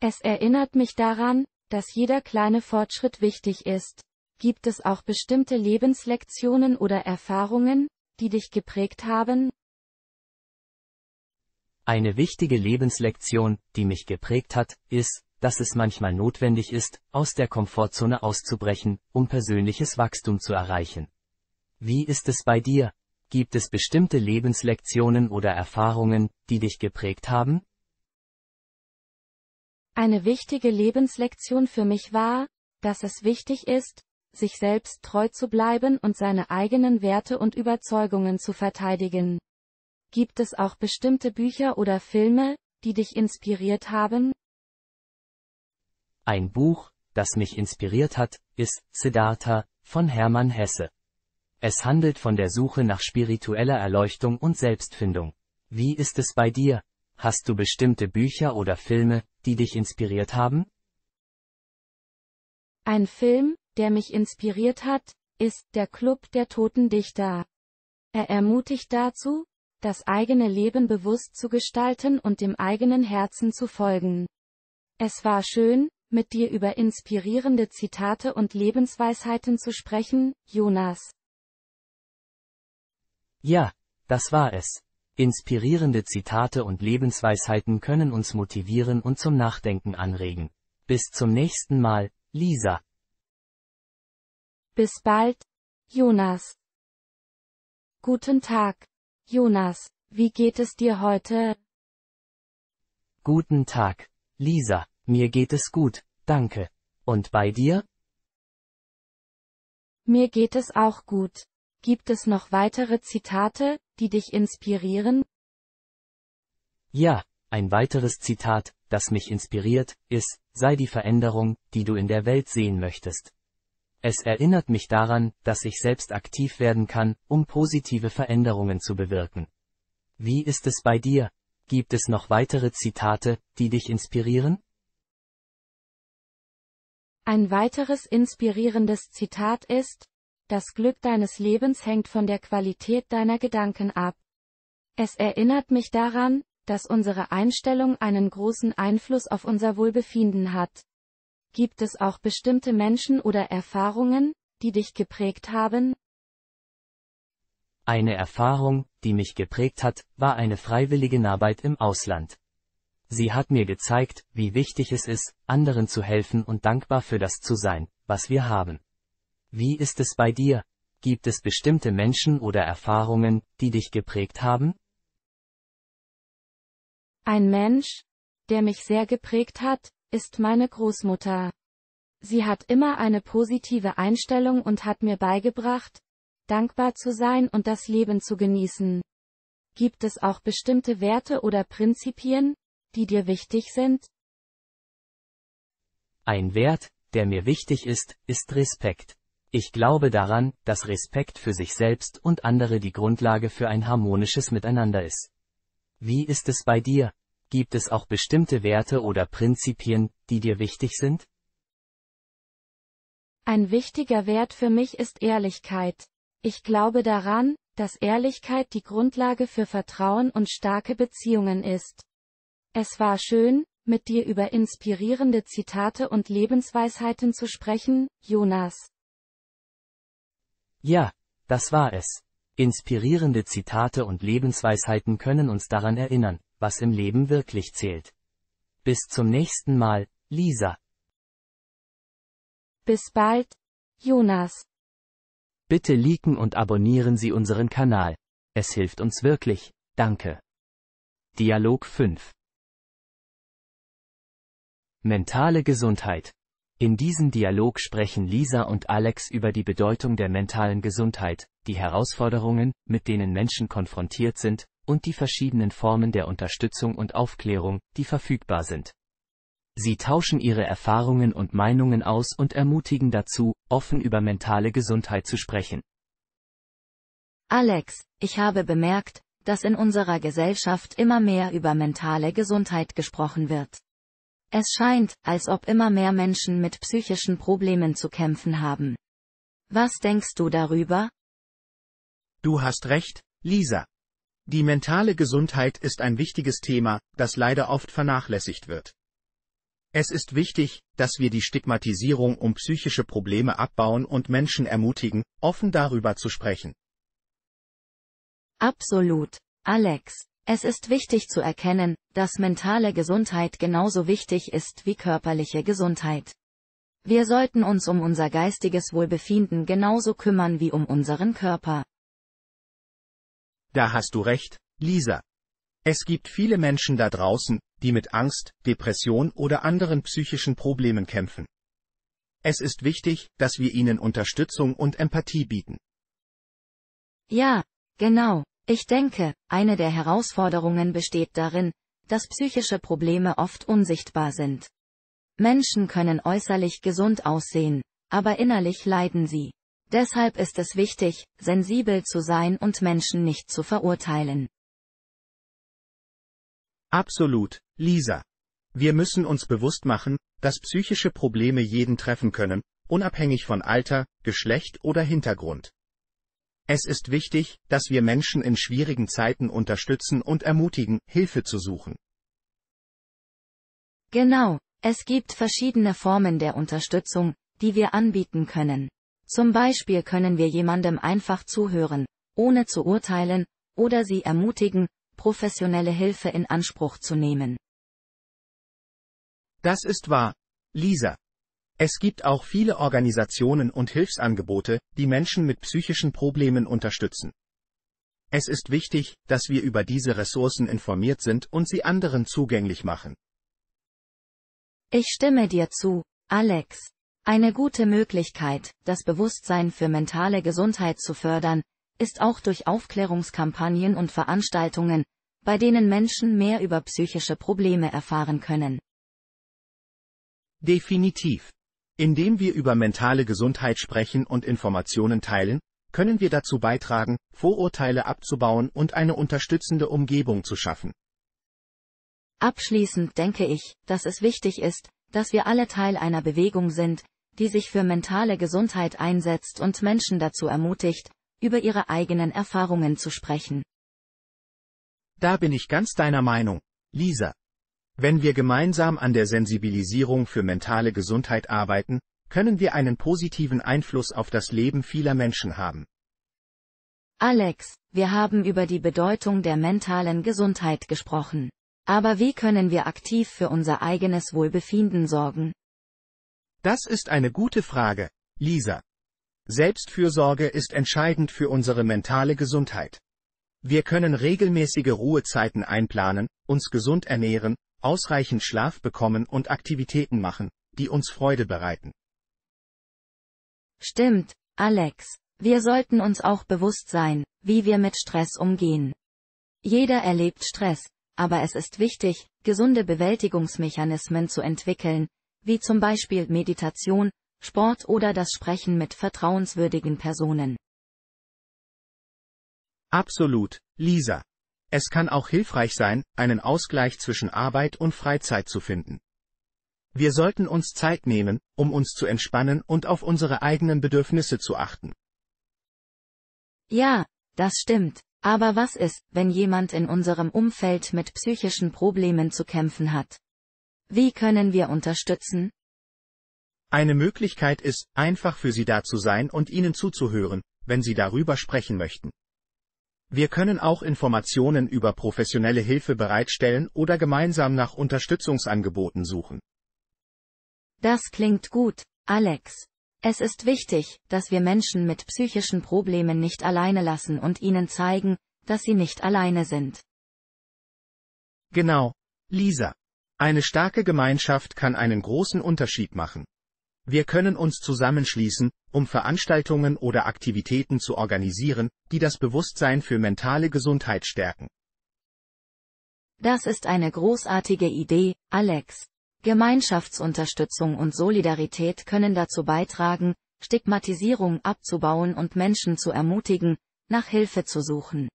Es erinnert mich daran, dass jeder kleine Fortschritt wichtig ist. Gibt es auch bestimmte Lebenslektionen oder Erfahrungen, die dich geprägt haben? Eine wichtige Lebenslektion, die mich geprägt hat, ist, dass es manchmal notwendig ist, aus der Komfortzone auszubrechen, um persönliches Wachstum zu erreichen. Wie ist es bei dir? Gibt es bestimmte Lebenslektionen oder Erfahrungen, die dich geprägt haben? Eine wichtige Lebenslektion für mich war, dass es wichtig ist, sich selbst treu zu bleiben und seine eigenen Werte und Überzeugungen zu verteidigen. Gibt es auch bestimmte Bücher oder Filme, die dich inspiriert haben? Ein Buch, das mich inspiriert hat, ist Siddhartha von Hermann Hesse. Es handelt von der Suche nach spiritueller Erleuchtung und Selbstfindung. Wie ist es bei dir? Hast du bestimmte Bücher oder Filme, die dich inspiriert haben? Ein Film, der mich inspiriert hat, ist Der Club der Toten Dichter. Er ermutigt dazu, das eigene Leben bewusst zu gestalten und dem eigenen Herzen zu folgen. Es war schön, mit dir über inspirierende Zitate und Lebensweisheiten zu sprechen, Jonas. Ja, das war es. Inspirierende Zitate und Lebensweisheiten können uns motivieren und zum Nachdenken anregen. Bis zum nächsten Mal, Lisa. Bis bald, Jonas. Guten Tag, Jonas, wie geht es dir heute? Guten Tag, Lisa, mir geht es gut, danke. Und bei dir? Mir geht es auch gut. Gibt es noch weitere Zitate, die dich inspirieren? Ja, ein weiteres Zitat, das mich inspiriert, ist, sei die Veränderung, die du in der Welt sehen möchtest. Es erinnert mich daran, dass ich selbst aktiv werden kann, um positive Veränderungen zu bewirken. Wie ist es bei dir? Gibt es noch weitere Zitate, die dich inspirieren? Ein weiteres inspirierendes Zitat ist, das Glück deines Lebens hängt von der Qualität deiner Gedanken ab. Es erinnert mich daran, dass unsere Einstellung einen großen Einfluss auf unser Wohlbefinden hat. Gibt es auch bestimmte Menschen oder Erfahrungen, die dich geprägt haben? Eine Erfahrung, die mich geprägt hat, war eine freiwillige Arbeit im Ausland. Sie hat mir gezeigt, wie wichtig es ist, anderen zu helfen und dankbar für das zu sein, was wir haben. Wie ist es bei dir? Gibt es bestimmte Menschen oder Erfahrungen, die dich geprägt haben? Ein Mensch, der mich sehr geprägt hat, ist meine Großmutter. Sie hat immer eine positive Einstellung und hat mir beigebracht, dankbar zu sein und das Leben zu genießen. Gibt es auch bestimmte Werte oder Prinzipien, die dir wichtig sind? Ein Wert, der mir wichtig ist, ist Respekt. Ich glaube daran, dass Respekt für sich selbst und andere die Grundlage für ein harmonisches Miteinander ist. Wie ist es bei dir? Gibt es auch bestimmte Werte oder Prinzipien, die dir wichtig sind? Ein wichtiger Wert für mich ist Ehrlichkeit. Ich glaube daran, dass Ehrlichkeit die Grundlage für Vertrauen und starke Beziehungen ist. Es war schön, mit dir über inspirierende Zitate und Lebensweisheiten zu sprechen, Jonas. Ja, das war es. Inspirierende Zitate und Lebensweisheiten können uns daran erinnern, was im Leben wirklich zählt. Bis zum nächsten Mal, Lisa. Bis bald, Jonas. Bitte liken und abonnieren Sie unseren Kanal. Es hilft uns wirklich. Danke. Dialog 5 Mentale Gesundheit in diesem Dialog sprechen Lisa und Alex über die Bedeutung der mentalen Gesundheit, die Herausforderungen, mit denen Menschen konfrontiert sind, und die verschiedenen Formen der Unterstützung und Aufklärung, die verfügbar sind. Sie tauschen ihre Erfahrungen und Meinungen aus und ermutigen dazu, offen über mentale Gesundheit zu sprechen. Alex, ich habe bemerkt, dass in unserer Gesellschaft immer mehr über mentale Gesundheit gesprochen wird. Es scheint, als ob immer mehr Menschen mit psychischen Problemen zu kämpfen haben. Was denkst du darüber? Du hast recht, Lisa. Die mentale Gesundheit ist ein wichtiges Thema, das leider oft vernachlässigt wird. Es ist wichtig, dass wir die Stigmatisierung um psychische Probleme abbauen und Menschen ermutigen, offen darüber zu sprechen. Absolut, Alex. Es ist wichtig zu erkennen, dass mentale Gesundheit genauso wichtig ist wie körperliche Gesundheit. Wir sollten uns um unser geistiges Wohlbefinden genauso kümmern wie um unseren Körper. Da hast du recht, Lisa. Es gibt viele Menschen da draußen, die mit Angst, Depression oder anderen psychischen Problemen kämpfen. Es ist wichtig, dass wir ihnen Unterstützung und Empathie bieten. Ja, genau. Ich denke, eine der Herausforderungen besteht darin, dass psychische Probleme oft unsichtbar sind. Menschen können äußerlich gesund aussehen, aber innerlich leiden sie. Deshalb ist es wichtig, sensibel zu sein und Menschen nicht zu verurteilen. Absolut, Lisa. Wir müssen uns bewusst machen, dass psychische Probleme jeden treffen können, unabhängig von Alter, Geschlecht oder Hintergrund. Es ist wichtig, dass wir Menschen in schwierigen Zeiten unterstützen und ermutigen, Hilfe zu suchen. Genau, es gibt verschiedene Formen der Unterstützung, die wir anbieten können. Zum Beispiel können wir jemandem einfach zuhören, ohne zu urteilen, oder sie ermutigen, professionelle Hilfe in Anspruch zu nehmen. Das ist wahr. Lisa, es gibt auch viele Organisationen und Hilfsangebote, die Menschen mit psychischen Problemen unterstützen. Es ist wichtig, dass wir über diese Ressourcen informiert sind und sie anderen zugänglich machen. Ich stimme dir zu, Alex. Eine gute Möglichkeit, das Bewusstsein für mentale Gesundheit zu fördern, ist auch durch Aufklärungskampagnen und Veranstaltungen, bei denen Menschen mehr über psychische Probleme erfahren können. Definitiv. Indem wir über mentale Gesundheit sprechen und Informationen teilen, können wir dazu beitragen, Vorurteile abzubauen und eine unterstützende Umgebung zu schaffen. Abschließend denke ich, dass es wichtig ist, dass wir alle Teil einer Bewegung sind, die sich für mentale Gesundheit einsetzt und Menschen dazu ermutigt, über ihre eigenen Erfahrungen zu sprechen. Da bin ich ganz deiner Meinung, Lisa. Wenn wir gemeinsam an der Sensibilisierung für mentale Gesundheit arbeiten, können wir einen positiven Einfluss auf das Leben vieler Menschen haben. Alex, wir haben über die Bedeutung der mentalen Gesundheit gesprochen. Aber wie können wir aktiv für unser eigenes Wohlbefinden sorgen? Das ist eine gute Frage, Lisa. Selbstfürsorge ist entscheidend für unsere mentale Gesundheit. Wir können regelmäßige Ruhezeiten einplanen, uns gesund ernähren, ausreichend Schlaf bekommen und Aktivitäten machen, die uns Freude bereiten. Stimmt, Alex. Wir sollten uns auch bewusst sein, wie wir mit Stress umgehen. Jeder erlebt Stress, aber es ist wichtig, gesunde Bewältigungsmechanismen zu entwickeln, wie zum Beispiel Meditation, Sport oder das Sprechen mit vertrauenswürdigen Personen. Absolut, Lisa. Es kann auch hilfreich sein, einen Ausgleich zwischen Arbeit und Freizeit zu finden. Wir sollten uns Zeit nehmen, um uns zu entspannen und auf unsere eigenen Bedürfnisse zu achten. Ja, das stimmt. Aber was ist, wenn jemand in unserem Umfeld mit psychischen Problemen zu kämpfen hat? Wie können wir unterstützen? Eine Möglichkeit ist, einfach für Sie da zu sein und Ihnen zuzuhören, wenn Sie darüber sprechen möchten. Wir können auch Informationen über professionelle Hilfe bereitstellen oder gemeinsam nach Unterstützungsangeboten suchen. Das klingt gut, Alex. Es ist wichtig, dass wir Menschen mit psychischen Problemen nicht alleine lassen und ihnen zeigen, dass sie nicht alleine sind. Genau. Lisa. Eine starke Gemeinschaft kann einen großen Unterschied machen. Wir können uns zusammenschließen, um Veranstaltungen oder Aktivitäten zu organisieren, die das Bewusstsein für mentale Gesundheit stärken. Das ist eine großartige Idee, Alex. Gemeinschaftsunterstützung und Solidarität können dazu beitragen, Stigmatisierung abzubauen und Menschen zu ermutigen, nach Hilfe zu suchen.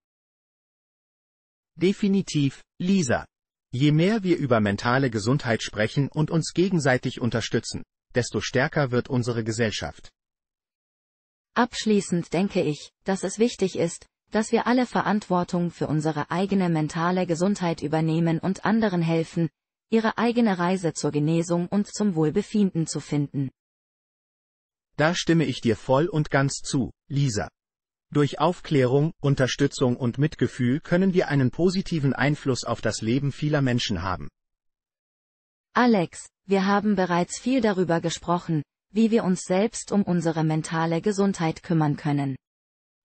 Definitiv, Lisa. Je mehr wir über mentale Gesundheit sprechen und uns gegenseitig unterstützen, desto stärker wird unsere Gesellschaft. Abschließend denke ich, dass es wichtig ist, dass wir alle Verantwortung für unsere eigene mentale Gesundheit übernehmen und anderen helfen, ihre eigene Reise zur Genesung und zum Wohlbefinden zu finden. Da stimme ich dir voll und ganz zu, Lisa. Durch Aufklärung, Unterstützung und Mitgefühl können wir einen positiven Einfluss auf das Leben vieler Menschen haben. Alex, wir haben bereits viel darüber gesprochen, wie wir uns selbst um unsere mentale Gesundheit kümmern können.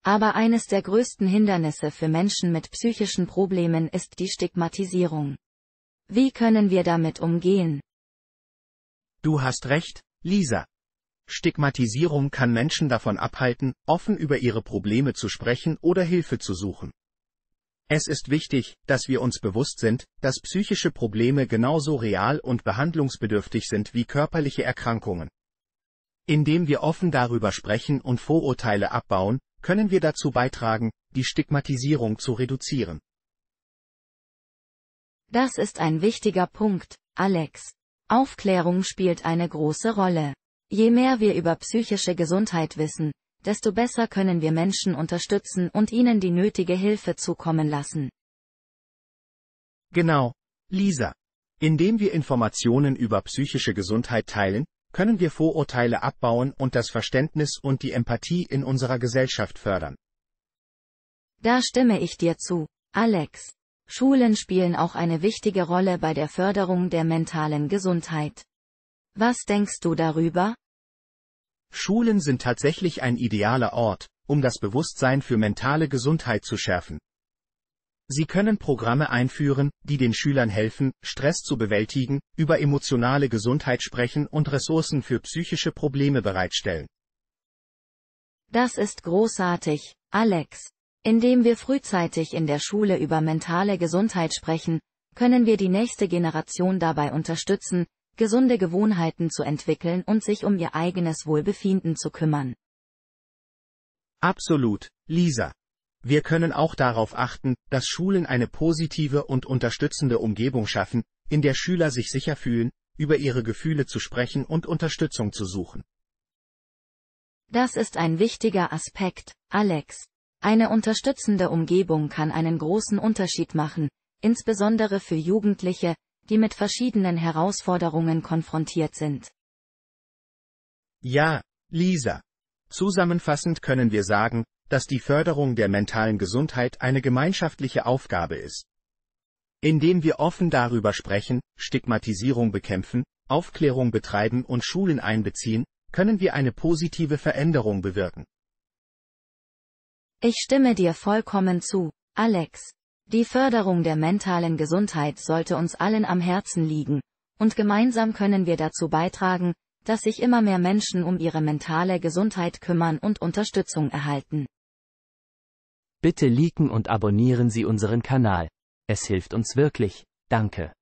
Aber eines der größten Hindernisse für Menschen mit psychischen Problemen ist die Stigmatisierung. Wie können wir damit umgehen? Du hast recht, Lisa. Stigmatisierung kann Menschen davon abhalten, offen über ihre Probleme zu sprechen oder Hilfe zu suchen. Es ist wichtig, dass wir uns bewusst sind, dass psychische Probleme genauso real und behandlungsbedürftig sind wie körperliche Erkrankungen. Indem wir offen darüber sprechen und Vorurteile abbauen, können wir dazu beitragen, die Stigmatisierung zu reduzieren. Das ist ein wichtiger Punkt, Alex. Aufklärung spielt eine große Rolle. Je mehr wir über psychische Gesundheit wissen, desto besser können wir Menschen unterstützen und ihnen die nötige Hilfe zukommen lassen. Genau, Lisa. Indem wir Informationen über psychische Gesundheit teilen, können wir Vorurteile abbauen und das Verständnis und die Empathie in unserer Gesellschaft fördern. Da stimme ich dir zu, Alex. Schulen spielen auch eine wichtige Rolle bei der Förderung der mentalen Gesundheit. Was denkst du darüber? Schulen sind tatsächlich ein idealer Ort, um das Bewusstsein für mentale Gesundheit zu schärfen. Sie können Programme einführen, die den Schülern helfen, Stress zu bewältigen, über emotionale Gesundheit sprechen und Ressourcen für psychische Probleme bereitstellen. Das ist großartig, Alex. Indem wir frühzeitig in der Schule über mentale Gesundheit sprechen, können wir die nächste Generation dabei unterstützen, gesunde Gewohnheiten zu entwickeln und sich um ihr eigenes Wohlbefinden zu kümmern. Absolut, Lisa. Wir können auch darauf achten, dass Schulen eine positive und unterstützende Umgebung schaffen, in der Schüler sich sicher fühlen, über ihre Gefühle zu sprechen und Unterstützung zu suchen. Das ist ein wichtiger Aspekt, Alex. Eine unterstützende Umgebung kann einen großen Unterschied machen, insbesondere für Jugendliche, die mit verschiedenen Herausforderungen konfrontiert sind. Ja, Lisa. Zusammenfassend können wir sagen, dass die Förderung der mentalen Gesundheit eine gemeinschaftliche Aufgabe ist. Indem wir offen darüber sprechen, Stigmatisierung bekämpfen, Aufklärung betreiben und Schulen einbeziehen, können wir eine positive Veränderung bewirken. Ich stimme dir vollkommen zu, Alex. Die Förderung der mentalen Gesundheit sollte uns allen am Herzen liegen, und gemeinsam können wir dazu beitragen, dass sich immer mehr Menschen um ihre mentale Gesundheit kümmern und Unterstützung erhalten. Bitte liken und abonnieren Sie unseren Kanal. Es hilft uns wirklich. Danke.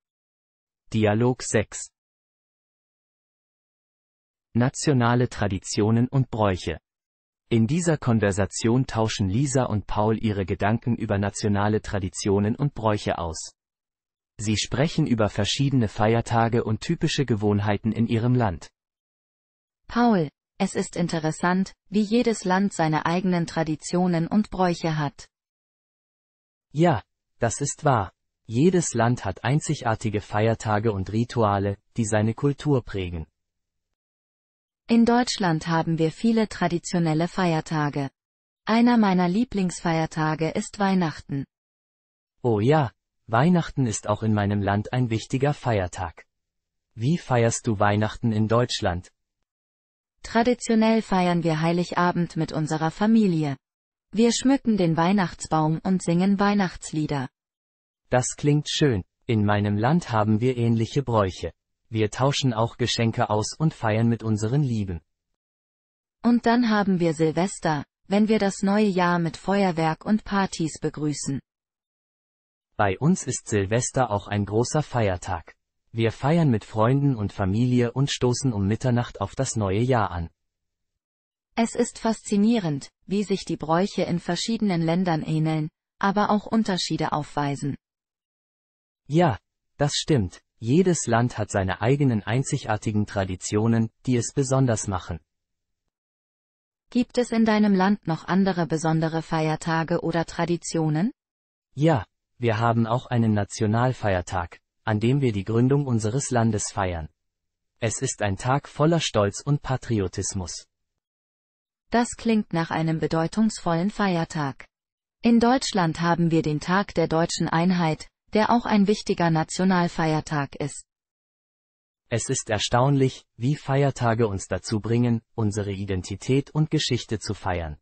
Dialog 6 Nationale Traditionen und Bräuche in dieser Konversation tauschen Lisa und Paul ihre Gedanken über nationale Traditionen und Bräuche aus. Sie sprechen über verschiedene Feiertage und typische Gewohnheiten in ihrem Land. Paul, es ist interessant, wie jedes Land seine eigenen Traditionen und Bräuche hat. Ja, das ist wahr. Jedes Land hat einzigartige Feiertage und Rituale, die seine Kultur prägen. In Deutschland haben wir viele traditionelle Feiertage. Einer meiner Lieblingsfeiertage ist Weihnachten. Oh ja, Weihnachten ist auch in meinem Land ein wichtiger Feiertag. Wie feierst du Weihnachten in Deutschland? Traditionell feiern wir Heiligabend mit unserer Familie. Wir schmücken den Weihnachtsbaum und singen Weihnachtslieder. Das klingt schön, in meinem Land haben wir ähnliche Bräuche wir tauschen auch Geschenke aus und feiern mit unseren Lieben. Und dann haben wir Silvester, wenn wir das neue Jahr mit Feuerwerk und Partys begrüßen. Bei uns ist Silvester auch ein großer Feiertag. Wir feiern mit Freunden und Familie und stoßen um Mitternacht auf das neue Jahr an. Es ist faszinierend, wie sich die Bräuche in verschiedenen Ländern ähneln, aber auch Unterschiede aufweisen. Ja, das stimmt. Jedes Land hat seine eigenen einzigartigen Traditionen, die es besonders machen. Gibt es in deinem Land noch andere besondere Feiertage oder Traditionen? Ja, wir haben auch einen Nationalfeiertag, an dem wir die Gründung unseres Landes feiern. Es ist ein Tag voller Stolz und Patriotismus. Das klingt nach einem bedeutungsvollen Feiertag. In Deutschland haben wir den Tag der deutschen Einheit, der auch ein wichtiger Nationalfeiertag ist. Es ist erstaunlich, wie Feiertage uns dazu bringen, unsere Identität und Geschichte zu feiern.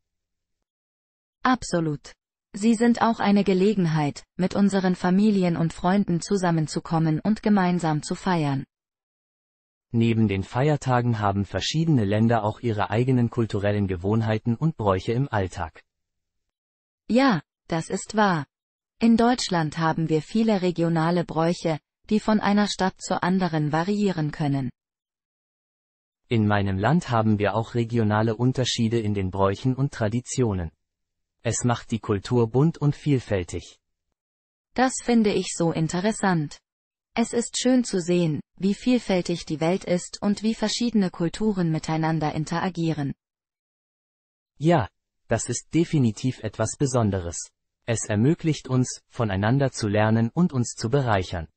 Absolut. Sie sind auch eine Gelegenheit, mit unseren Familien und Freunden zusammenzukommen und gemeinsam zu feiern. Neben den Feiertagen haben verschiedene Länder auch ihre eigenen kulturellen Gewohnheiten und Bräuche im Alltag. Ja, das ist wahr. In Deutschland haben wir viele regionale Bräuche, die von einer Stadt zur anderen variieren können. In meinem Land haben wir auch regionale Unterschiede in den Bräuchen und Traditionen. Es macht die Kultur bunt und vielfältig. Das finde ich so interessant. Es ist schön zu sehen, wie vielfältig die Welt ist und wie verschiedene Kulturen miteinander interagieren. Ja, das ist definitiv etwas Besonderes. Es ermöglicht uns, voneinander zu lernen und uns zu bereichern.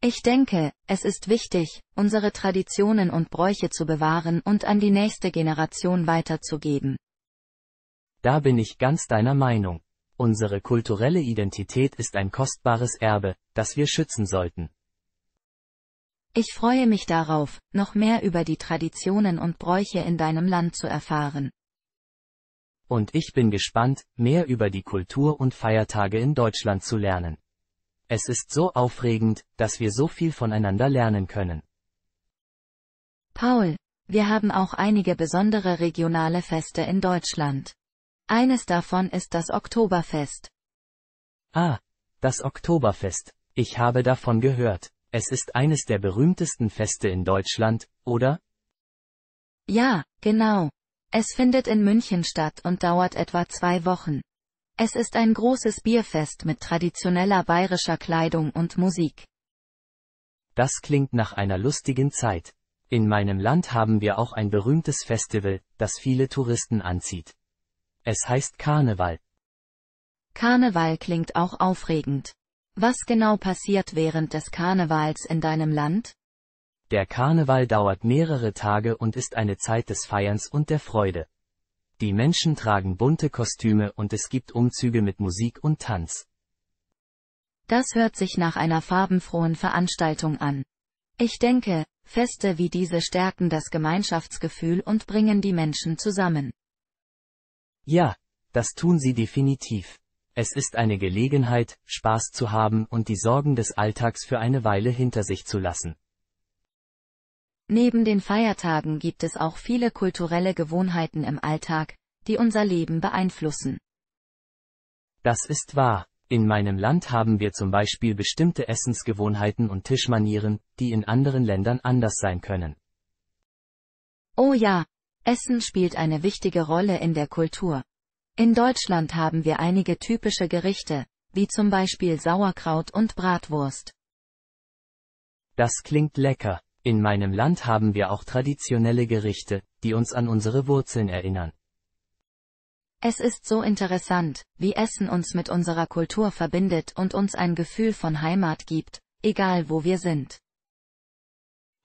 Ich denke, es ist wichtig, unsere Traditionen und Bräuche zu bewahren und an die nächste Generation weiterzugeben. Da bin ich ganz deiner Meinung. Unsere kulturelle Identität ist ein kostbares Erbe, das wir schützen sollten. Ich freue mich darauf, noch mehr über die Traditionen und Bräuche in deinem Land zu erfahren. Und ich bin gespannt, mehr über die Kultur und Feiertage in Deutschland zu lernen. Es ist so aufregend, dass wir so viel voneinander lernen können. Paul, wir haben auch einige besondere regionale Feste in Deutschland. Eines davon ist das Oktoberfest. Ah, das Oktoberfest. Ich habe davon gehört. Es ist eines der berühmtesten Feste in Deutschland, oder? Ja, genau. Es findet in München statt und dauert etwa zwei Wochen. Es ist ein großes Bierfest mit traditioneller bayerischer Kleidung und Musik. Das klingt nach einer lustigen Zeit. In meinem Land haben wir auch ein berühmtes Festival, das viele Touristen anzieht. Es heißt Karneval. Karneval klingt auch aufregend. Was genau passiert während des Karnevals in deinem Land? Der Karneval dauert mehrere Tage und ist eine Zeit des Feierns und der Freude. Die Menschen tragen bunte Kostüme und es gibt Umzüge mit Musik und Tanz. Das hört sich nach einer farbenfrohen Veranstaltung an. Ich denke, Feste wie diese stärken das Gemeinschaftsgefühl und bringen die Menschen zusammen. Ja, das tun sie definitiv. Es ist eine Gelegenheit, Spaß zu haben und die Sorgen des Alltags für eine Weile hinter sich zu lassen. Neben den Feiertagen gibt es auch viele kulturelle Gewohnheiten im Alltag, die unser Leben beeinflussen. Das ist wahr. In meinem Land haben wir zum Beispiel bestimmte Essensgewohnheiten und Tischmanieren, die in anderen Ländern anders sein können. Oh ja, Essen spielt eine wichtige Rolle in der Kultur. In Deutschland haben wir einige typische Gerichte, wie zum Beispiel Sauerkraut und Bratwurst. Das klingt lecker. In meinem Land haben wir auch traditionelle Gerichte, die uns an unsere Wurzeln erinnern. Es ist so interessant, wie Essen uns mit unserer Kultur verbindet und uns ein Gefühl von Heimat gibt, egal wo wir sind.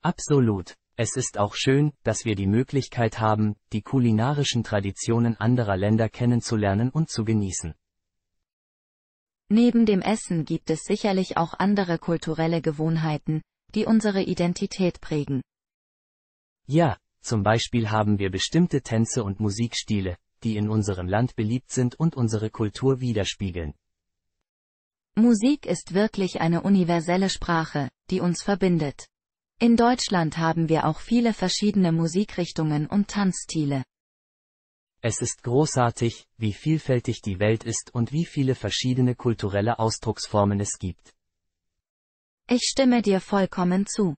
Absolut. Es ist auch schön, dass wir die Möglichkeit haben, die kulinarischen Traditionen anderer Länder kennenzulernen und zu genießen. Neben dem Essen gibt es sicherlich auch andere kulturelle Gewohnheiten, die unsere Identität prägen. Ja, zum Beispiel haben wir bestimmte Tänze und Musikstile, die in unserem Land beliebt sind und unsere Kultur widerspiegeln. Musik ist wirklich eine universelle Sprache, die uns verbindet. In Deutschland haben wir auch viele verschiedene Musikrichtungen und Tanzstile. Es ist großartig, wie vielfältig die Welt ist und wie viele verschiedene kulturelle Ausdrucksformen es gibt. Ich stimme dir vollkommen zu.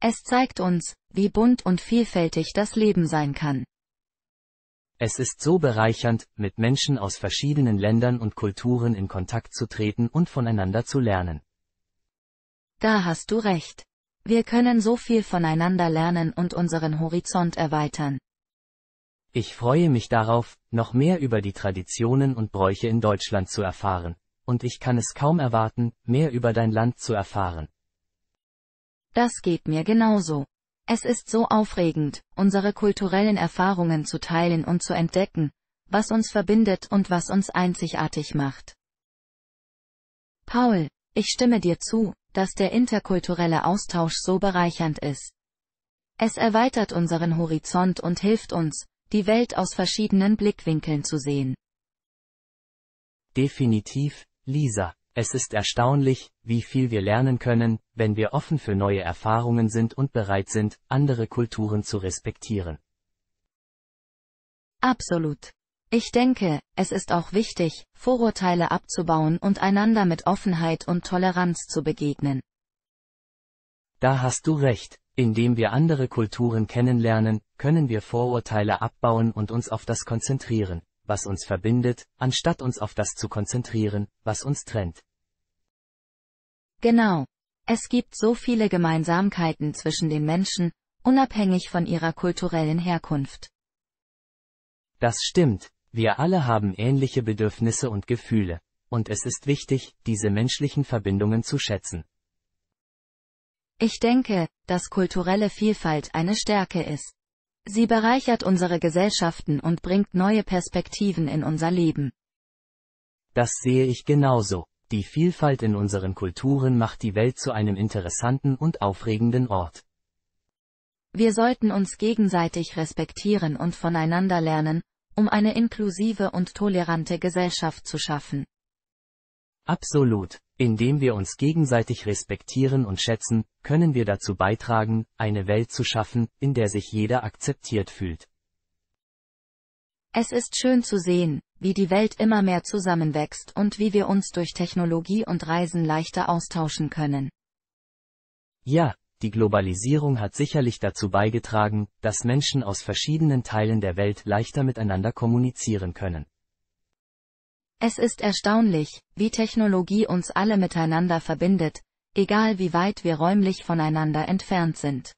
Es zeigt uns, wie bunt und vielfältig das Leben sein kann. Es ist so bereichernd, mit Menschen aus verschiedenen Ländern und Kulturen in Kontakt zu treten und voneinander zu lernen. Da hast du recht. Wir können so viel voneinander lernen und unseren Horizont erweitern. Ich freue mich darauf, noch mehr über die Traditionen und Bräuche in Deutschland zu erfahren und ich kann es kaum erwarten, mehr über dein Land zu erfahren. Das geht mir genauso. Es ist so aufregend, unsere kulturellen Erfahrungen zu teilen und zu entdecken, was uns verbindet und was uns einzigartig macht. Paul, ich stimme dir zu, dass der interkulturelle Austausch so bereichernd ist. Es erweitert unseren Horizont und hilft uns, die Welt aus verschiedenen Blickwinkeln zu sehen. Definitiv, Lisa, es ist erstaunlich, wie viel wir lernen können, wenn wir offen für neue Erfahrungen sind und bereit sind, andere Kulturen zu respektieren. Absolut. Ich denke, es ist auch wichtig, Vorurteile abzubauen und einander mit Offenheit und Toleranz zu begegnen. Da hast du recht, indem wir andere Kulturen kennenlernen, können wir Vorurteile abbauen und uns auf das konzentrieren, was uns verbindet, anstatt uns auf das zu konzentrieren, was uns trennt. Genau. Es gibt so viele Gemeinsamkeiten zwischen den Menschen, unabhängig von ihrer kulturellen Herkunft. Das stimmt, wir alle haben ähnliche Bedürfnisse und Gefühle, und es ist wichtig, diese menschlichen Verbindungen zu schätzen. Ich denke, dass kulturelle Vielfalt eine Stärke ist. Sie bereichert unsere Gesellschaften und bringt neue Perspektiven in unser Leben. Das sehe ich genauso. Die Vielfalt in unseren Kulturen macht die Welt zu einem interessanten und aufregenden Ort. Wir sollten uns gegenseitig respektieren und voneinander lernen, um eine inklusive und tolerante Gesellschaft zu schaffen. Absolut. Indem wir uns gegenseitig respektieren und schätzen, können wir dazu beitragen, eine Welt zu schaffen, in der sich jeder akzeptiert fühlt. Es ist schön zu sehen, wie die Welt immer mehr zusammenwächst und wie wir uns durch Technologie und Reisen leichter austauschen können. Ja, die Globalisierung hat sicherlich dazu beigetragen, dass Menschen aus verschiedenen Teilen der Welt leichter miteinander kommunizieren können. Es ist erstaunlich, wie Technologie uns alle miteinander verbindet, egal wie weit wir räumlich voneinander entfernt sind.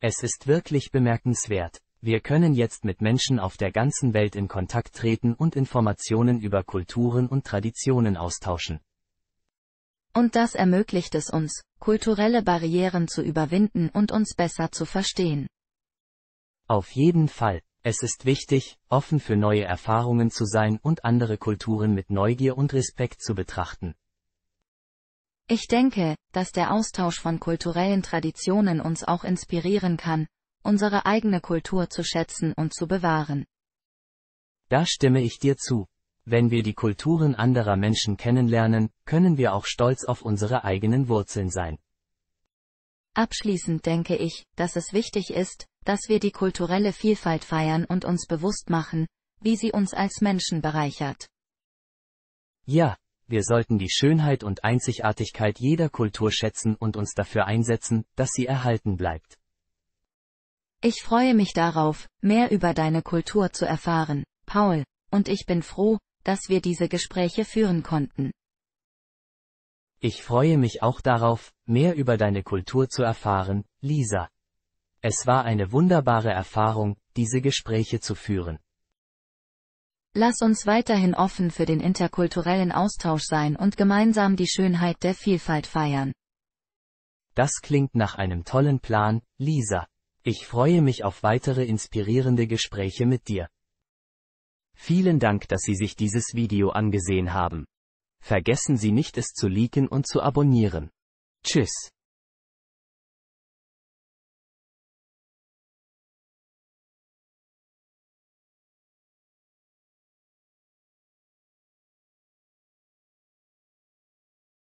Es ist wirklich bemerkenswert, wir können jetzt mit Menschen auf der ganzen Welt in Kontakt treten und Informationen über Kulturen und Traditionen austauschen. Und das ermöglicht es uns, kulturelle Barrieren zu überwinden und uns besser zu verstehen. Auf jeden Fall, es ist wichtig, offen für neue Erfahrungen zu sein und andere Kulturen mit Neugier und Respekt zu betrachten. Ich denke, dass der Austausch von kulturellen Traditionen uns auch inspirieren kann, unsere eigene Kultur zu schätzen und zu bewahren. Da stimme ich dir zu. Wenn wir die Kulturen anderer Menschen kennenlernen, können wir auch stolz auf unsere eigenen Wurzeln sein. Abschließend denke ich, dass es wichtig ist, dass wir die kulturelle Vielfalt feiern und uns bewusst machen, wie sie uns als Menschen bereichert. Ja, wir sollten die Schönheit und Einzigartigkeit jeder Kultur schätzen und uns dafür einsetzen, dass sie erhalten bleibt. Ich freue mich darauf, mehr über deine Kultur zu erfahren, Paul, und ich bin froh, dass wir diese Gespräche führen konnten. Ich freue mich auch darauf, mehr über deine Kultur zu erfahren, Lisa. Es war eine wunderbare Erfahrung, diese Gespräche zu führen. Lass uns weiterhin offen für den interkulturellen Austausch sein und gemeinsam die Schönheit der Vielfalt feiern. Das klingt nach einem tollen Plan, Lisa. Ich freue mich auf weitere inspirierende Gespräche mit dir. Vielen Dank, dass Sie sich dieses Video angesehen haben. Vergessen Sie nicht es zu liken und zu abonnieren. Tschüss.